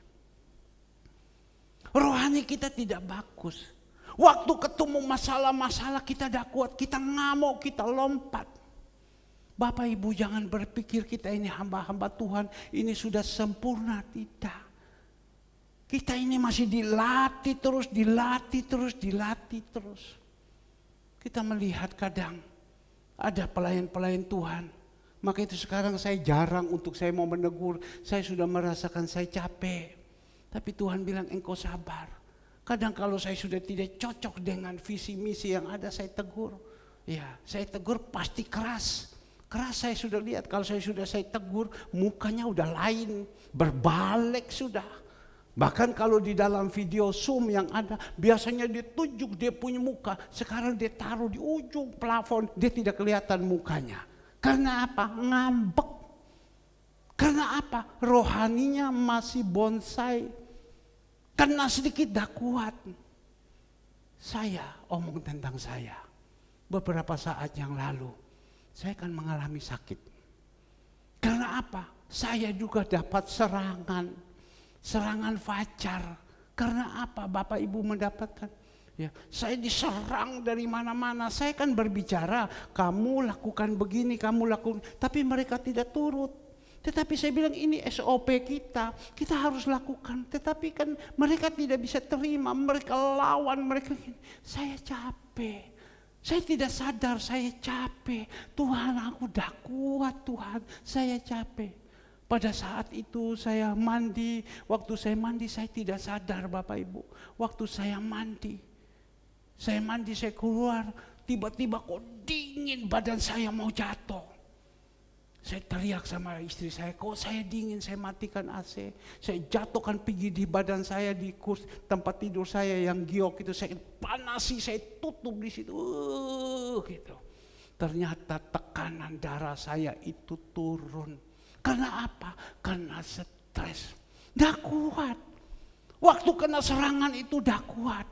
Rohani kita tidak bagus. Waktu ketemu masalah-masalah kita tidak kuat, kita ngamuk, kita lompat. Bapak Ibu jangan berpikir kita ini hamba-hamba Tuhan, ini sudah sempurna, tidak. Kita ini masih dilatih terus, dilatih terus, dilatih terus. Kita melihat kadang ada pelayan-pelayan Tuhan. Maka itu sekarang saya jarang untuk saya mau menegur, saya sudah merasakan saya capek. Tapi Tuhan bilang engkau sabar. Kadang kalau saya sudah tidak cocok dengan visi misi yang ada saya tegur. Ya, saya tegur pasti keras. Keras saya sudah lihat, kalau saya sudah saya tegur, mukanya udah lain, berbalik sudah. Bahkan kalau di dalam video Zoom yang ada, biasanya dia ditunjuk dia punya muka, sekarang dia taruh di ujung plafon, dia tidak kelihatan mukanya. Karena apa? Ngambek. Karena apa? Rohaninya masih bonsai. Karena sedikit dah kuat. Saya omong tentang saya. Beberapa saat yang lalu, saya akan mengalami sakit. Karena apa? Saya juga dapat serangan, serangan fajar. Karena apa Bapak Ibu mendapatkan? Ya, saya diserang dari mana-mana. Saya kan berbicara, kamu lakukan begini, kamu lakukan, tapi mereka tidak turut. Tetapi saya bilang ini SOP kita, kita harus lakukan. Tetapi kan mereka tidak bisa terima, mereka lawan, mereka saya capek. Saya tidak sadar, saya capek. Tuhan, aku dah kuat Tuhan, saya capek. Pada saat itu saya mandi, waktu saya mandi saya tidak sadar Bapak Ibu. Waktu saya mandi, saya mandi saya keluar, tiba-tiba kok dingin badan saya mau jatuh. Saya teriak sama istri saya, kok saya dingin, saya matikan AC. Saya jatuhkan pigi di badan saya di kurs tempat tidur saya yang giok itu. Saya panasi, saya tutup di situ. Uh, gitu. Ternyata tekanan darah saya itu turun. Karena apa? Karena stres. Dah kuat. Waktu kena serangan itu dah kuat.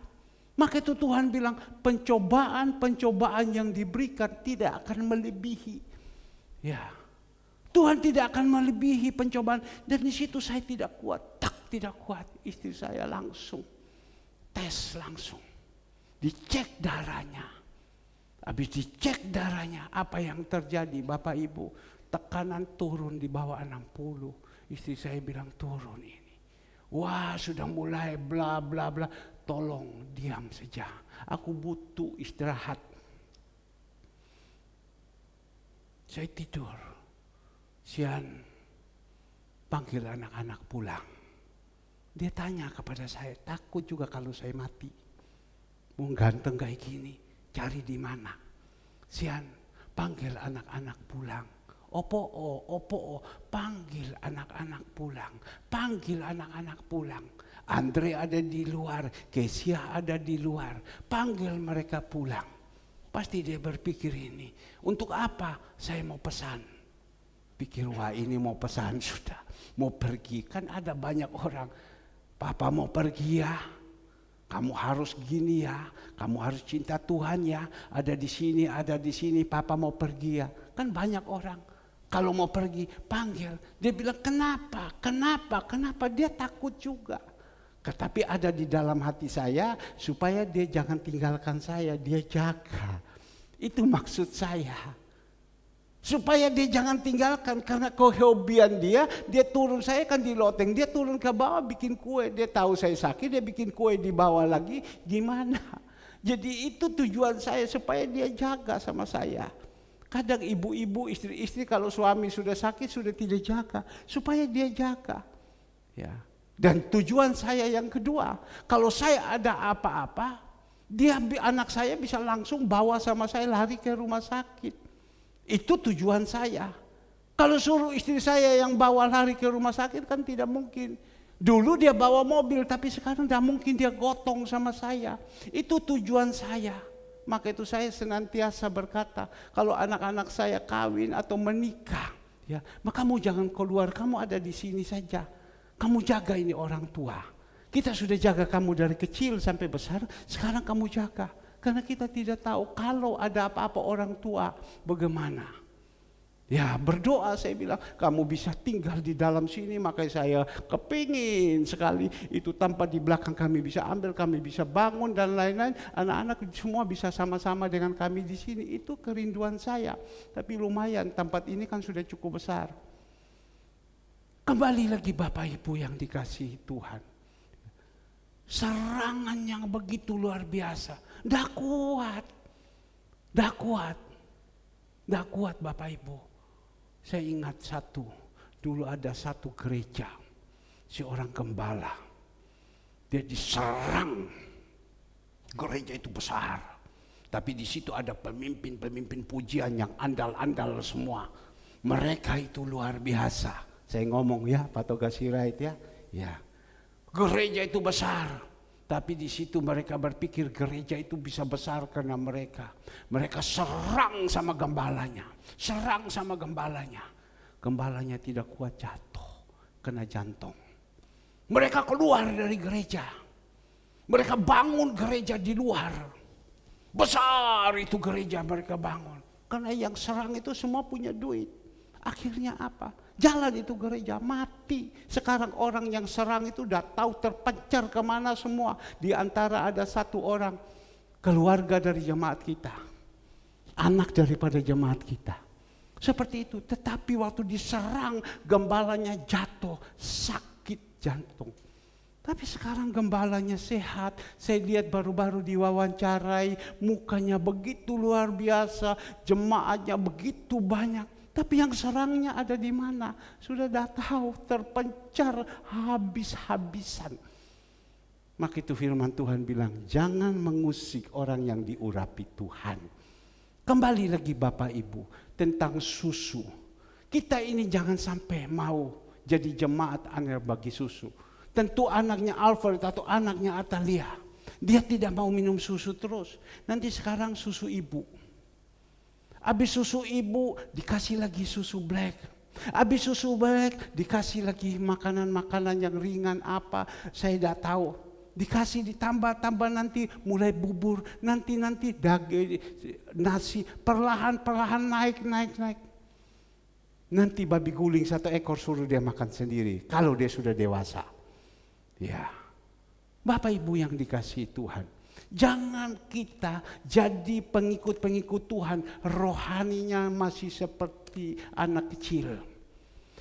Maka itu Tuhan bilang pencobaan-pencobaan yang diberikan tidak akan melebihi. Ya, Tuhan tidak akan melebihi pencobaan. Dan di situ saya tidak kuat, tak tidak kuat. Istri saya langsung tes langsung. Dicek darahnya. Habis dicek darahnya, apa yang terjadi Bapak Ibu? Tekanan turun di bawah 60. Istri saya bilang turun ini. Wah sudah mulai bla bla bla. Tolong diam saja. Aku butuh istirahat. Saya tidur. Sian, panggil anak-anak pulang. Dia tanya kepada saya, takut juga kalau saya mati. Mau ganteng kayak gini, cari di mana? Sian, panggil anak-anak pulang. Opo o, opo o, panggil anak-anak pulang, panggil anak-anak pulang. Andre ada di luar, Kesia ada di luar, panggil mereka pulang. Pasti dia berpikir ini, untuk apa saya mau pesan? pikir wah ini mau pesan (laughs) sudah mau pergi kan ada banyak orang papa mau pergi ya kamu harus gini ya kamu harus cinta Tuhan ya ada di sini ada di sini papa mau pergi ya kan banyak orang kalau mau pergi panggil dia bilang kenapa kenapa kenapa dia takut juga tetapi ada di dalam hati saya supaya dia jangan tinggalkan saya dia jaga itu maksud saya Supaya dia jangan tinggalkan karena kehobian dia, dia turun saya kan di loteng, dia turun ke bawah bikin kue, dia tahu saya sakit, dia bikin kue di bawah lagi, gimana? (laughs) Jadi itu tujuan saya supaya dia jaga sama saya. Kadang ibu-ibu, istri-istri kalau suami sudah sakit sudah tidak jaga, supaya dia jaga. Ya. Dan tujuan saya yang kedua, kalau saya ada apa-apa, dia anak saya bisa langsung bawa sama saya lari ke rumah sakit. Itu tujuan saya. Kalau suruh istri saya yang bawa lari ke rumah sakit kan tidak mungkin. Dulu dia bawa mobil, tapi sekarang tidak mungkin dia gotong sama saya. Itu tujuan saya. Maka itu saya senantiasa berkata, kalau anak-anak saya kawin atau menikah, ya, maka kamu jangan keluar, kamu ada di sini saja. Kamu jaga ini orang tua. Kita sudah jaga kamu dari kecil sampai besar, sekarang kamu jaga. Karena kita tidak tahu kalau ada apa-apa orang tua bagaimana. Ya berdoa saya bilang kamu bisa tinggal di dalam sini makanya saya kepingin sekali itu tanpa di belakang kami bisa ambil kami bisa bangun dan lain-lain anak-anak semua bisa sama-sama dengan kami di sini itu kerinduan saya tapi lumayan tempat ini kan sudah cukup besar kembali lagi Bapak Ibu yang dikasihi Tuhan Serangan yang begitu luar biasa. Dah kuat. Dah kuat. Dah kuat Bapak Ibu. Saya ingat satu. Dulu ada satu gereja. Si orang gembala. Dia diserang. Gereja itu besar. Tapi di situ ada pemimpin-pemimpin pujian yang andal-andal semua. Mereka itu luar biasa. Saya ngomong ya Pak Toga Sirait ya. Ya. Gereja itu besar. Tapi di situ mereka berpikir gereja itu bisa besar karena mereka. Mereka serang sama gembalanya. Serang sama gembalanya. Gembalanya tidak kuat jatuh. Kena jantung. Mereka keluar dari gereja. Mereka bangun gereja di luar. Besar itu gereja mereka bangun. Karena yang serang itu semua punya duit. Akhirnya apa? Jalan itu gereja mati. Sekarang orang yang serang itu udah tahu terpencar kemana semua. Di antara ada satu orang keluarga dari jemaat kita. Anak daripada jemaat kita. Seperti itu. Tetapi waktu diserang gembalanya jatuh sakit jantung. Tapi sekarang gembalanya sehat. Saya lihat baru-baru diwawancarai, mukanya begitu luar biasa, jemaatnya begitu banyak. Tapi yang serangnya ada di mana? Sudah dah tahu, terpencar habis-habisan. Maka itu firman Tuhan bilang, jangan mengusik orang yang diurapi Tuhan. Kembali lagi Bapak Ibu, tentang susu. Kita ini jangan sampai mau jadi jemaat anak bagi susu. Tentu anaknya Alfred atau anaknya Atalia. Dia tidak mau minum susu terus. Nanti sekarang susu ibu Habis susu ibu dikasih lagi susu black. Habis susu black dikasih lagi makanan-makanan yang ringan apa, saya tidak tahu. Dikasih ditambah-tambah nanti mulai bubur, nanti-nanti daging, nasi, perlahan-perlahan naik-naik-naik. Nanti babi guling satu ekor suruh dia makan sendiri, kalau dia sudah dewasa. Ya, Bapak Ibu yang dikasih Tuhan, Jangan kita jadi pengikut-pengikut Tuhan, rohaninya masih seperti anak kecil.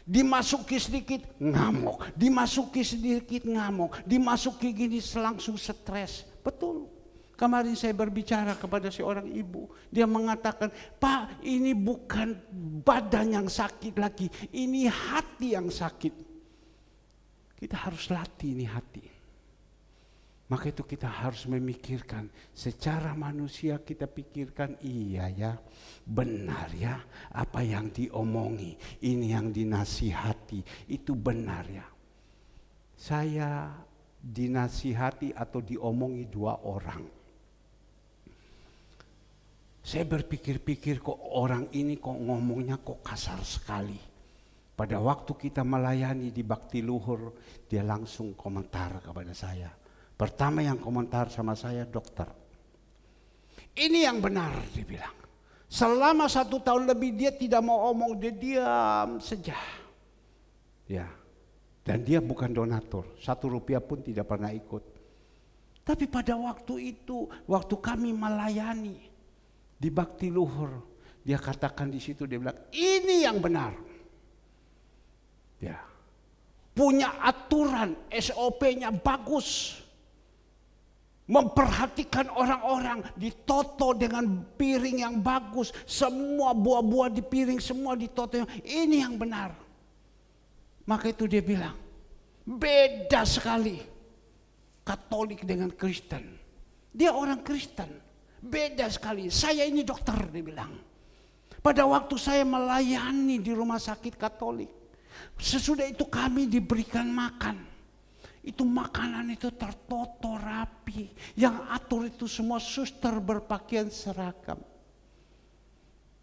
Dimasuki sedikit ngamuk, dimasuki sedikit ngamuk, dimasuki gini langsung stres. Betul. Kemarin saya berbicara kepada seorang ibu, dia mengatakan, "Pak, ini bukan badan yang sakit lagi, ini hati yang sakit." Kita harus latih ini hati. Maka itu kita harus memikirkan secara manusia kita pikirkan iya ya benar ya apa yang diomongi ini yang dinasihati itu benar ya. Saya dinasihati atau diomongi dua orang. Saya berpikir-pikir kok orang ini kok ngomongnya kok kasar sekali. Pada waktu kita melayani di bakti luhur, dia langsung komentar kepada saya Pertama yang komentar sama saya dokter. Ini yang benar dibilang. Selama satu tahun lebih dia tidak mau omong, dia diam saja. Ya. Dan dia bukan donatur, satu rupiah pun tidak pernah ikut. Tapi pada waktu itu, waktu kami melayani di bakti luhur, dia katakan di situ dia bilang, "Ini yang benar." Ya. Punya aturan, SOP-nya bagus memperhatikan orang-orang, ditoto dengan piring yang bagus, semua buah-buah di piring, semua ditoto. Ini yang benar. Maka itu dia bilang, beda sekali Katolik dengan Kristen. Dia orang Kristen, beda sekali. Saya ini dokter, dia bilang. Pada waktu saya melayani di rumah sakit Katolik, sesudah itu kami diberikan makan itu makanan itu tertoto rapi. Yang atur itu semua suster berpakaian seragam.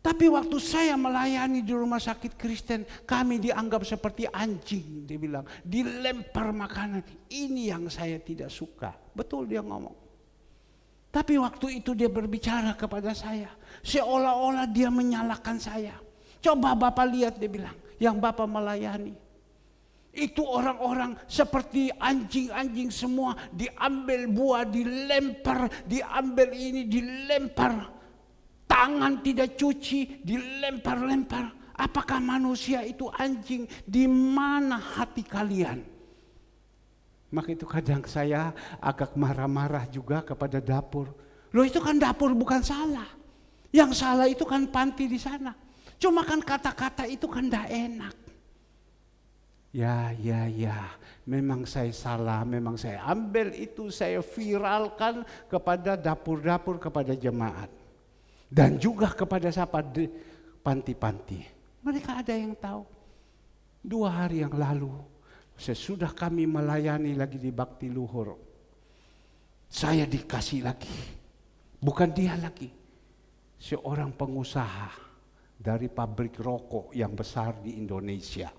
Tapi waktu saya melayani di rumah sakit Kristen, kami dianggap seperti anjing, dia bilang. Dilempar makanan, ini yang saya tidak suka. Betul dia ngomong. Tapi waktu itu dia berbicara kepada saya, seolah-olah dia menyalahkan saya. Coba Bapak lihat, dia bilang, yang Bapak melayani. Itu orang-orang seperti anjing-anjing semua diambil buah, dilempar, diambil ini, dilempar. Tangan tidak cuci, dilempar-lempar. Apakah manusia itu anjing? Di mana hati kalian? Maka itu kadang saya agak marah-marah juga kepada dapur. Loh itu kan dapur bukan salah. Yang salah itu kan panti di sana. Cuma kan kata-kata itu kan tidak enak. Ya, ya, ya. Memang saya salah, memang saya ambil itu, saya viralkan kepada dapur-dapur, kepada jemaat. Dan juga kepada siapa? Panti-panti. Mereka ada yang tahu. Dua hari yang lalu, sesudah kami melayani lagi di Bakti Luhur, saya dikasih lagi. Bukan dia lagi. Seorang pengusaha dari pabrik rokok yang besar di Indonesia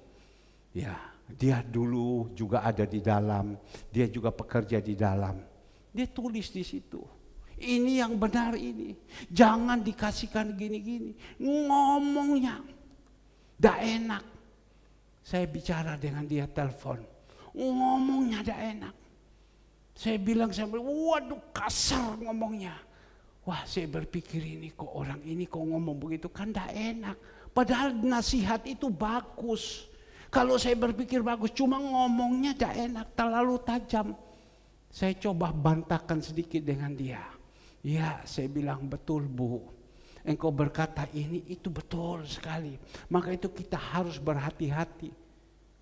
Ya, dia dulu juga ada di dalam, dia juga pekerja di dalam. Dia tulis di situ. Ini yang benar ini. Jangan dikasihkan gini-gini. Ngomongnya tidak enak. Saya bicara dengan dia telepon. Ngomongnya tidak enak. Saya bilang, saya bilang, waduh kasar ngomongnya. Wah saya berpikir ini kok orang ini kok ngomong begitu kan tidak enak. Padahal nasihat itu bagus. Kalau saya berpikir bagus, cuma ngomongnya tidak enak, terlalu tajam. Saya coba bantahkan sedikit dengan dia. Ya, saya bilang betul bu. Engkau berkata ini itu betul sekali. Maka itu kita harus berhati-hati.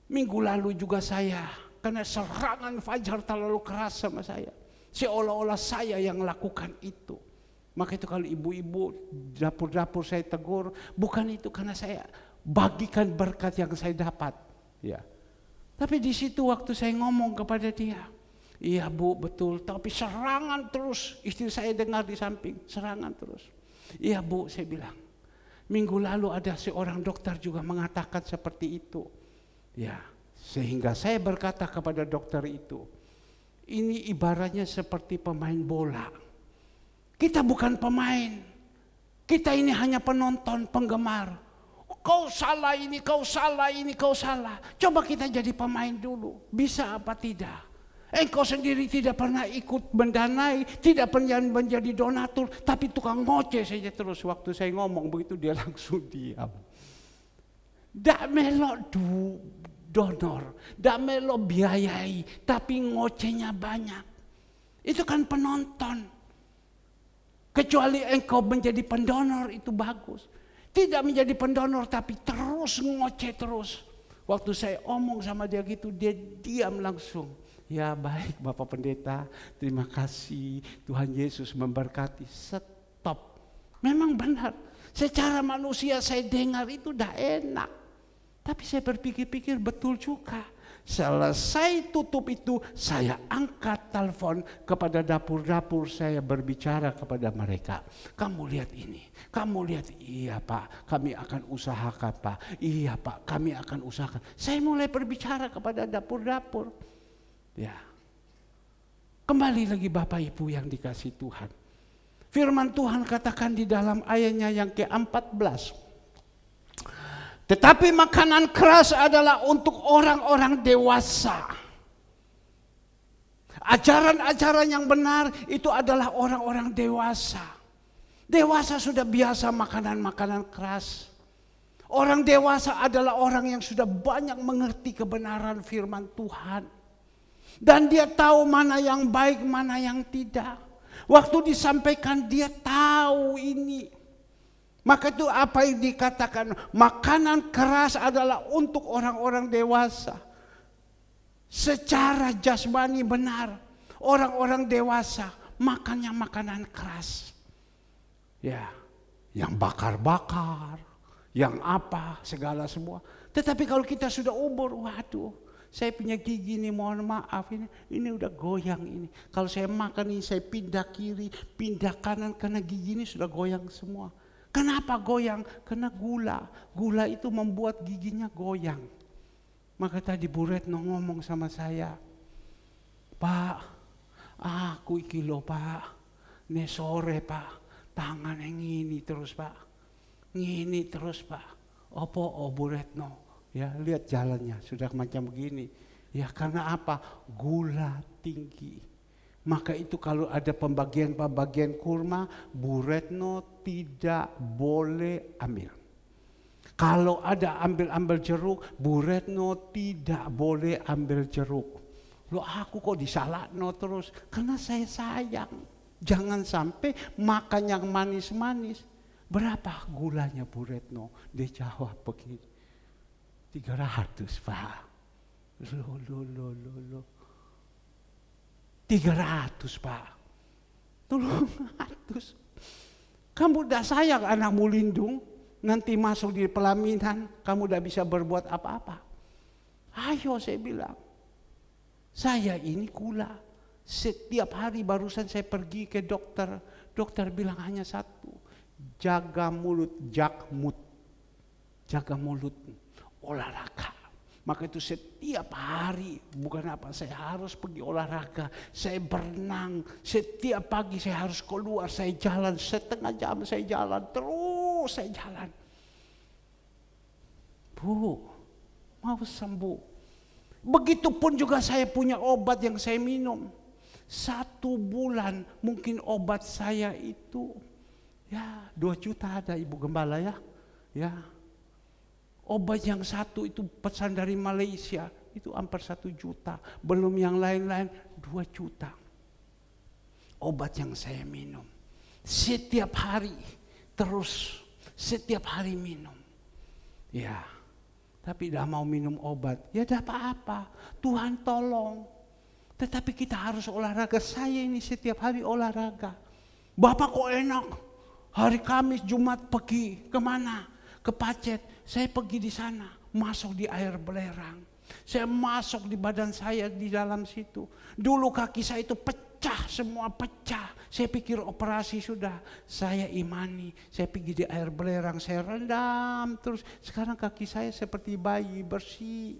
Minggu lalu juga saya karena serangan fajar terlalu keras sama saya. Seolah-olah saya yang lakukan itu. Maka itu kalau ibu-ibu dapur-dapur saya tegur, bukan itu karena saya bagikan berkat yang saya dapat. Ya. Tapi di situ waktu saya ngomong kepada dia, iya bu betul, tapi serangan terus. Istri saya dengar di samping, serangan terus. Iya bu, saya bilang. Minggu lalu ada seorang dokter juga mengatakan seperti itu. Ya, sehingga saya berkata kepada dokter itu, ini ibaratnya seperti pemain bola. Kita bukan pemain. Kita ini hanya penonton, penggemar. Kau salah ini, kau salah ini, kau salah. Coba kita jadi pemain dulu. Bisa apa tidak? Engkau sendiri tidak pernah ikut mendanai, tidak pernah menjadi donatur, tapi tukang ngoceh saja terus waktu saya ngomong begitu dia langsung diam. Dak melok du donor, dak melok biayai, tapi ngocehnya banyak. Itu kan penonton. Kecuali engkau menjadi pendonor itu bagus. Tidak menjadi pendonor tapi terus ngoceh terus. Waktu saya omong sama dia gitu, dia diam langsung. Ya baik Bapak Pendeta, terima kasih Tuhan Yesus memberkati. Stop. Memang benar. Secara manusia saya dengar itu udah enak. Tapi saya berpikir-pikir betul juga. Selesai tutup itu, saya angkat telepon kepada dapur-dapur, saya berbicara kepada mereka. Kamu lihat ini, kamu lihat, iya Pak, kami akan usahakan Pak, iya Pak, kami akan usahakan. Saya mulai berbicara kepada dapur-dapur. Ya, Kembali lagi Bapak Ibu yang dikasih Tuhan. Firman Tuhan katakan di dalam ayatnya yang ke-14. Tetapi makanan keras adalah untuk orang-orang dewasa. Ajaran-ajaran yang benar itu adalah orang-orang dewasa. Dewasa sudah biasa makanan-makanan keras. Orang dewasa adalah orang yang sudah banyak mengerti kebenaran firman Tuhan. Dan dia tahu mana yang baik, mana yang tidak. Waktu disampaikan dia tahu ini. Maka itu apa yang dikatakan makanan keras adalah untuk orang-orang dewasa. Secara jasmani benar, orang-orang dewasa makannya makanan keras. Ya, yang bakar-bakar, yang apa, segala semua. Tetapi kalau kita sudah umur, waduh, saya punya gigi ini mohon maaf ini ini udah goyang ini kalau saya makan ini saya pindah kiri pindah kanan karena gigi ini sudah goyang semua Kenapa goyang? Karena gula. Gula itu membuat giginya goyang. Maka tadi Bu Retno ngomong sama saya, Pak, aku iki lo Pak, ne sore Pak, tangan yang ini terus Pak, ngini terus Pak. Opo, oh Bu Retno, ya lihat jalannya sudah macam begini. Ya karena apa? Gula tinggi. Maka itu kalau ada pembagian-pembagian kurma, Bu Retno tidak boleh ambil. Kalau ada ambil-ambil jeruk, Bu Retno tidak boleh ambil jeruk. Lo aku kok no terus? Karena saya sayang. Jangan sampai makan yang manis-manis. Berapa gulanya Bu Retno? Dia jawab begini. 300 pak. Lo, lo, lo, lo, lo. 300 pak. Tolong ratus. Kamu udah sayang anakmu lindung, nanti masuk di pelaminan, kamu udah bisa berbuat apa-apa. Ayo saya bilang, saya ini gula. Setiap hari barusan saya pergi ke dokter, dokter bilang hanya satu, jaga mulut, jakmut. Jaga mulut, olahraga. Maka itu setiap hari, bukan apa, saya harus pergi olahraga, saya berenang, setiap pagi saya harus keluar, saya jalan, setengah jam saya jalan, terus saya jalan. Bu, mau sembuh. Begitupun juga saya punya obat yang saya minum. Satu bulan mungkin obat saya itu ya dua juta ada ibu gembala ya. Ya, Obat yang satu itu pesan dari Malaysia, itu hampir satu juta. Belum yang lain-lain, dua juta. Obat yang saya minum. Setiap hari, terus. Setiap hari minum. Ya, tapi dah mau minum obat. Ya dah apa-apa, Tuhan tolong. Tetapi kita harus olahraga. Saya ini setiap hari olahraga. Bapak kok enak? Hari Kamis, Jumat, pergi. Kemana? Kepacet, saya pergi di sana, masuk di air belerang. Saya masuk di badan saya di dalam situ. Dulu kaki saya itu pecah, semua pecah. Saya pikir operasi sudah. Saya imani, saya pergi di air belerang, saya rendam terus. Sekarang kaki saya seperti bayi bersih.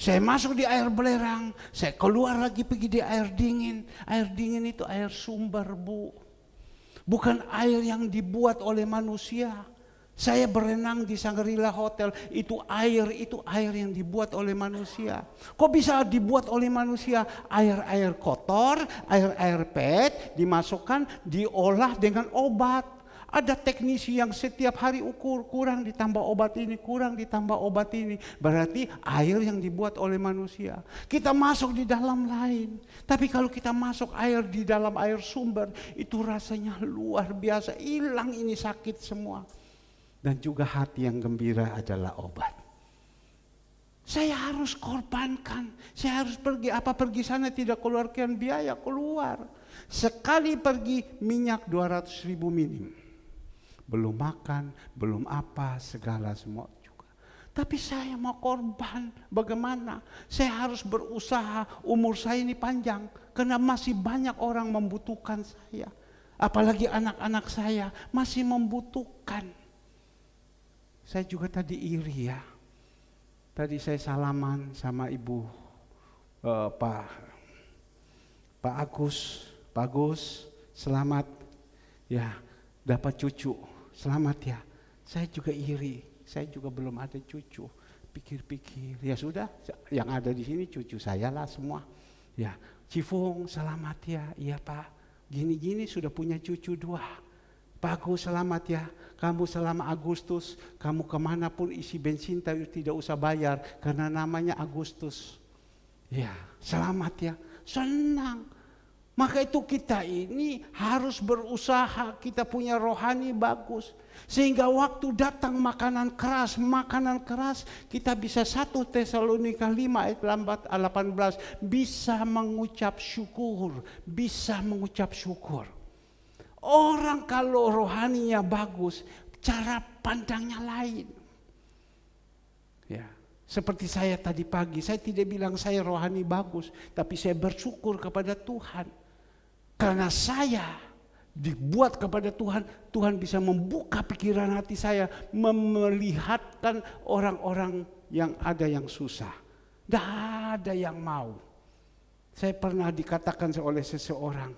Saya masuk di air belerang, saya keluar lagi pergi di air dingin. Air dingin itu air sumber, Bu bukan air yang dibuat oleh manusia. Saya berenang di Sangrila Hotel, itu air, itu air yang dibuat oleh manusia. Kok bisa dibuat oleh manusia? Air-air kotor, air-air pet, dimasukkan, diolah dengan obat. Ada teknisi yang setiap hari ukur, kurang ditambah obat ini, kurang ditambah obat ini. Berarti air yang dibuat oleh manusia. Kita masuk di dalam lain. Tapi kalau kita masuk air di dalam air sumber, itu rasanya luar biasa. Hilang ini sakit semua. Dan juga hati yang gembira adalah obat. Saya harus korbankan, saya harus pergi. Apa pergi sana tidak keluarkan biaya? Keluar. Sekali pergi minyak 200 ribu minim belum makan, belum apa, segala semua juga. Tapi saya mau korban, bagaimana? Saya harus berusaha, umur saya ini panjang, karena masih banyak orang membutuhkan saya. Apalagi anak-anak saya masih membutuhkan. Saya juga tadi iri ya. Tadi saya salaman sama ibu uh, Pak Pak Agus, Pak Agus, selamat ya dapat cucu. Selamat ya. Saya juga iri. Saya juga belum ada cucu. Pikir-pikir. Ya sudah, yang ada di sini cucu saya lah semua. Ya, Cifung selamat ya. Iya Pak. Gini-gini sudah punya cucu dua. Pak selamat ya. Kamu selama Agustus, kamu kemanapun isi bensin tapi tidak usah bayar karena namanya Agustus. Ya, selamat ya. Senang. Maka itu kita ini harus berusaha, kita punya rohani bagus. Sehingga waktu datang makanan keras, makanan keras kita bisa satu Tesalonika 5 ayat 18 bisa mengucap syukur, bisa mengucap syukur. Orang kalau rohaninya bagus, cara pandangnya lain. Ya. Seperti saya tadi pagi, saya tidak bilang saya rohani bagus, tapi saya bersyukur kepada Tuhan karena saya dibuat kepada Tuhan, Tuhan bisa membuka pikiran hati saya, melihatkan orang-orang yang ada yang susah. Tidak ada yang mau. Saya pernah dikatakan oleh seseorang,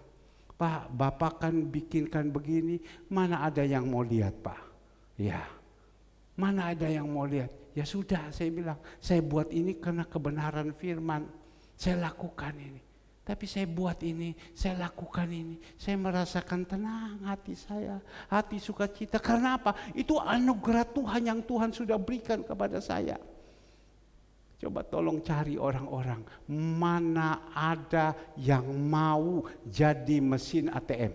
Pak, Bapak kan bikinkan begini, mana ada yang mau lihat Pak? Ya, mana ada yang mau lihat? Ya sudah, saya bilang, saya buat ini karena kebenaran firman. Saya lakukan ini. Tapi saya buat ini, saya lakukan ini, saya merasakan tenang hati saya, hati sukacita. Karena apa? Itu anugerah Tuhan yang Tuhan sudah berikan kepada saya. Coba tolong cari orang-orang, mana ada yang mau jadi mesin ATM?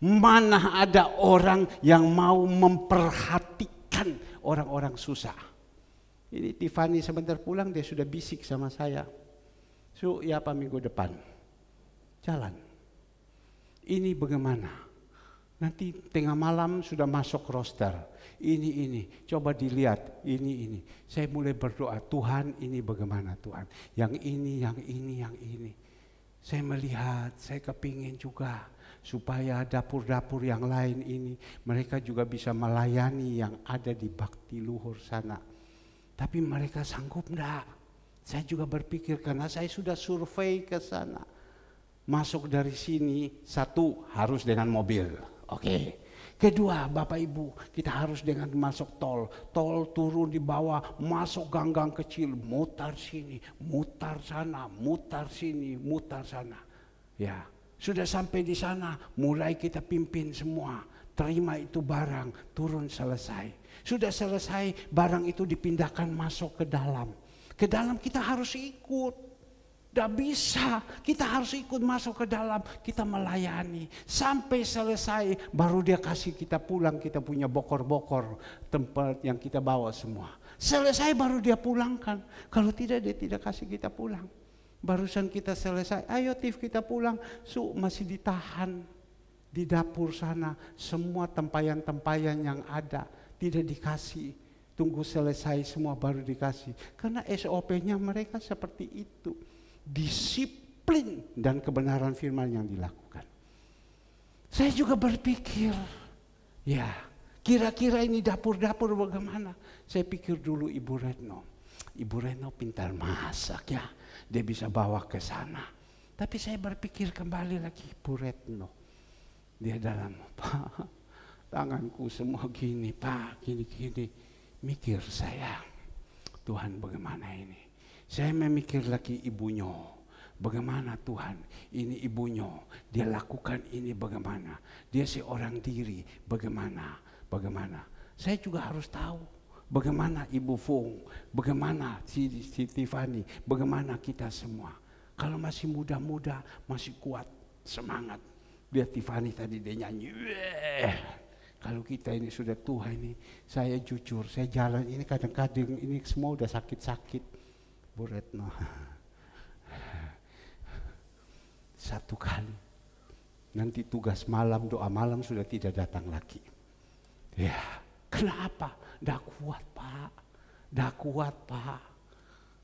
Mana ada orang yang mau memperhatikan orang-orang susah? Ini Tiffany sebentar pulang dia sudah bisik sama saya ya apa minggu depan. Jalan. Ini bagaimana? Nanti tengah malam sudah masuk roster. Ini, ini. Coba dilihat. Ini, ini. Saya mulai berdoa. Tuhan ini bagaimana Tuhan? Yang ini, yang ini, yang ini. Saya melihat, saya kepingin juga supaya dapur-dapur yang lain ini mereka juga bisa melayani yang ada di bakti luhur sana. Tapi mereka sanggup enggak? Saya juga berpikir karena saya sudah survei ke sana. Masuk dari sini satu harus dengan mobil. Oke. Okay. Kedua, Bapak Ibu, kita harus dengan masuk tol. Tol turun di bawah, masuk ganggang kecil, mutar sini, mutar sana, mutar sini, mutar sana. Ya, sudah sampai di sana, mulai kita pimpin semua. Terima itu barang, turun selesai. Sudah selesai, barang itu dipindahkan masuk ke dalam ke dalam kita harus ikut. Tidak bisa, kita harus ikut masuk ke dalam, kita melayani. Sampai selesai, baru dia kasih kita pulang, kita punya bokor-bokor tempat yang kita bawa semua. Selesai baru dia pulangkan, kalau tidak dia tidak kasih kita pulang. Barusan kita selesai, ayo tif kita pulang, su masih ditahan di dapur sana, semua tempayan-tempayan yang ada tidak dikasih tunggu selesai semua baru dikasih. Karena SOP-nya mereka seperti itu. Disiplin dan kebenaran firman yang dilakukan. Saya juga berpikir, ya kira-kira ini dapur-dapur bagaimana? Saya pikir dulu Ibu Retno. Ibu Retno pintar masak ya, dia bisa bawa ke sana. Tapi saya berpikir kembali lagi Ibu Retno. Dia dalam, apa? (laughs) tanganku semua gini, Pak, gini-gini mikir saya, Tuhan bagaimana ini? Saya memikir lagi ibunya, bagaimana Tuhan ini ibunya, dia lakukan ini bagaimana, dia si orang diri bagaimana, bagaimana. Saya juga harus tahu bagaimana Ibu Fung, bagaimana si, si Tiffany, bagaimana kita semua. Kalau masih muda-muda, masih kuat, semangat. Lihat Tiffany tadi dia nyanyi, kalau kita ini sudah tua ini, saya jujur, saya jalan ini kadang-kadang ini semua udah sakit-sakit. Bu Retno. (laughs) Satu kali. Nanti tugas malam, doa malam sudah tidak datang lagi. Ya, kenapa? Dah kuat pak, dah kuat pak.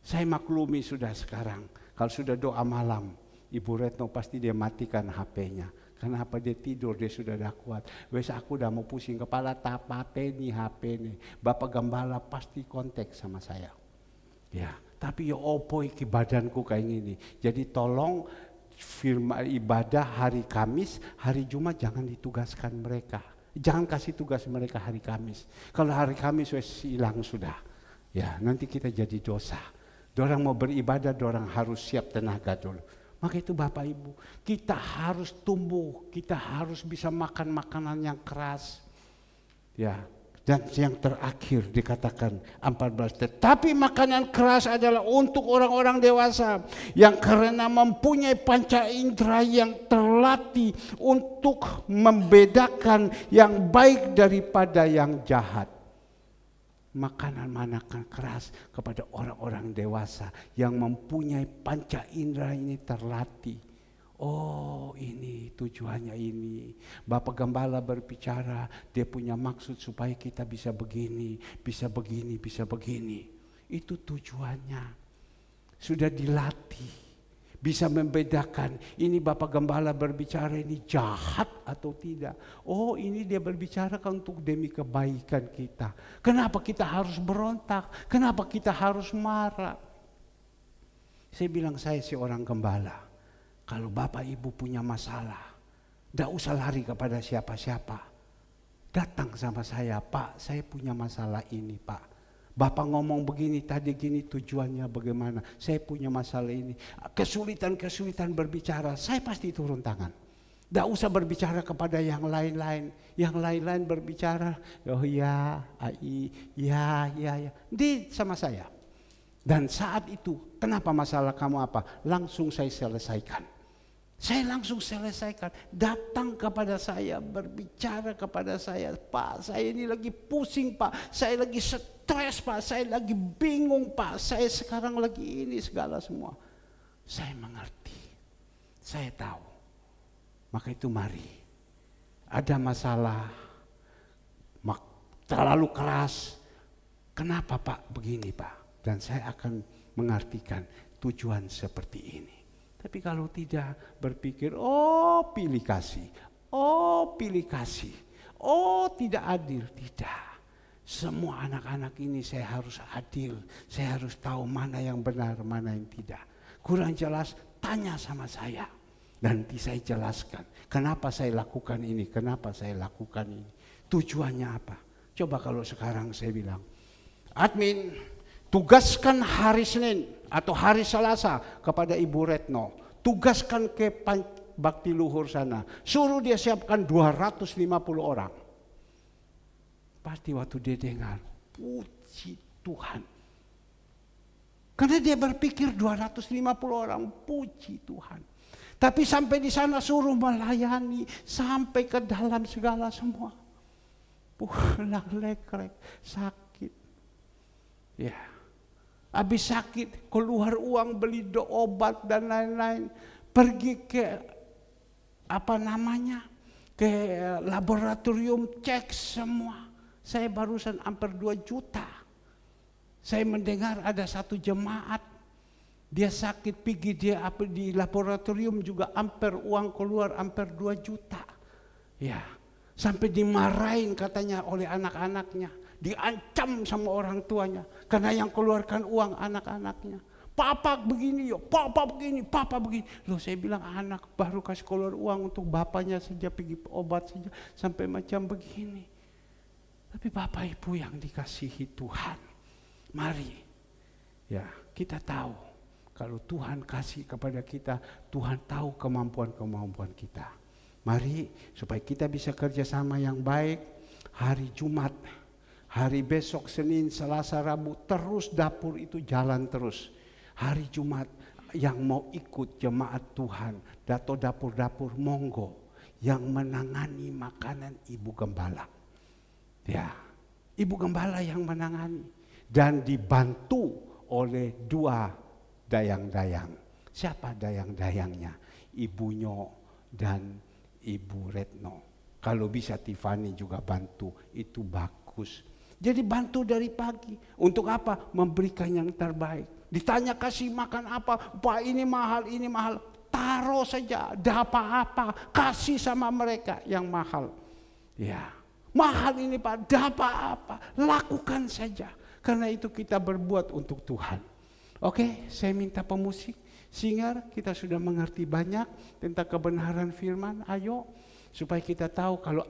Saya maklumi sudah sekarang, kalau sudah doa malam, Ibu Retno pasti dia matikan HP-nya. Kenapa dia tidur? Dia sudah dah kuat. Wes aku dah mau pusing kepala tapate nih HP nih. Bapak gembala pasti kontak sama saya. Ya, tapi ya opo iki badanku kayak gini. Jadi tolong firma ibadah hari Kamis, hari Jumat jangan ditugaskan mereka. Jangan kasih tugas mereka hari Kamis. Kalau hari Kamis wes hilang sudah. Ya, nanti kita jadi dosa. Dorang mau beribadah, dorang harus siap tenaga dulu. Maka itu Bapak Ibu, kita harus tumbuh, kita harus bisa makan makanan yang keras. Ya, dan yang terakhir dikatakan 14 tetapi makanan keras adalah untuk orang-orang dewasa yang karena mempunyai panca indera yang terlatih untuk membedakan yang baik daripada yang jahat makanan manakan keras kepada orang-orang dewasa yang mempunyai panca indera ini terlatih. Oh ini tujuannya ini. Bapak Gembala berbicara, dia punya maksud supaya kita bisa begini, bisa begini, bisa begini. Itu tujuannya. Sudah dilatih bisa membedakan ini Bapak Gembala berbicara ini jahat atau tidak. Oh ini dia berbicara kan untuk demi kebaikan kita. Kenapa kita harus berontak? Kenapa kita harus marah? Saya bilang saya si orang gembala. Kalau Bapak Ibu punya masalah, tidak usah lari kepada siapa-siapa. Datang sama saya, Pak saya punya masalah ini Pak Bapak ngomong begini, tadi gini tujuannya bagaimana. Saya punya masalah ini. Kesulitan-kesulitan berbicara, saya pasti turun tangan. Tidak usah berbicara kepada yang lain-lain. Yang lain-lain berbicara, oh ya, ai, ya, ya, ya. Di sama saya. Dan saat itu, kenapa masalah kamu apa? Langsung saya selesaikan. Saya langsung selesaikan. Datang kepada saya, berbicara kepada saya. Pak, saya ini lagi pusing pak. Saya lagi stres stres pak, saya lagi bingung pak, saya sekarang lagi ini segala semua. Saya mengerti, saya tahu. Maka itu mari, ada masalah, terlalu keras, kenapa pak begini pak? Dan saya akan mengartikan tujuan seperti ini. Tapi kalau tidak berpikir, oh pilih kasih, oh pilih kasih, oh tidak adil, tidak semua anak-anak ini saya harus adil, saya harus tahu mana yang benar, mana yang tidak. Kurang jelas, tanya sama saya. Nanti saya jelaskan, kenapa saya lakukan ini, kenapa saya lakukan ini. Tujuannya apa? Coba kalau sekarang saya bilang, admin, tugaskan hari Senin atau hari Selasa kepada Ibu Retno. Tugaskan ke Bakti Luhur sana. Suruh dia siapkan 250 orang pasti waktu dia dengar, puji Tuhan. Karena dia berpikir 250 orang, puji Tuhan. Tapi sampai di sana suruh melayani, sampai ke dalam segala semua. Pulang lekrek, sakit. Ya. Habis sakit, keluar uang beli do obat dan lain-lain. Pergi ke apa namanya? ke laboratorium cek semua. Saya barusan hampir 2 juta. Saya mendengar ada satu jemaat dia sakit pigi dia apa di laboratorium juga hampir uang keluar hampir 2 juta. Ya, sampai dimarahin katanya oleh anak-anaknya, diancam sama orang tuanya karena yang keluarkan uang anak-anaknya. Papa begini yo, papa begini, papa begini. Loh saya bilang anak baru kasih keluar uang untuk bapaknya saja pergi obat saja sampai macam begini. Tapi Bapak Ibu yang dikasihi Tuhan, mari ya kita tahu kalau Tuhan kasih kepada kita, Tuhan tahu kemampuan-kemampuan kita. Mari supaya kita bisa kerjasama yang baik hari Jumat, hari besok Senin, Selasa, Rabu terus dapur itu jalan terus. Hari Jumat yang mau ikut jemaat Tuhan atau dapur-dapur monggo yang menangani makanan ibu gembala. Ya, ibu gembala yang menangani dan dibantu oleh dua dayang-dayang. Siapa dayang-dayangnya? Ibu Nyo dan Ibu Retno. Kalau bisa Tiffany juga bantu, itu bagus. Jadi bantu dari pagi. Untuk apa? Memberikan yang terbaik. Ditanya kasih makan apa? Pak ini mahal, ini mahal. Taruh saja, ada apa-apa. Kasih sama mereka yang mahal. Ya. Mahal ini Pak, dapat apa? Lakukan saja. Karena itu kita berbuat untuk Tuhan. Oke, saya minta pemusik, singar. kita sudah mengerti banyak tentang kebenaran firman. Ayo, supaya kita tahu kalau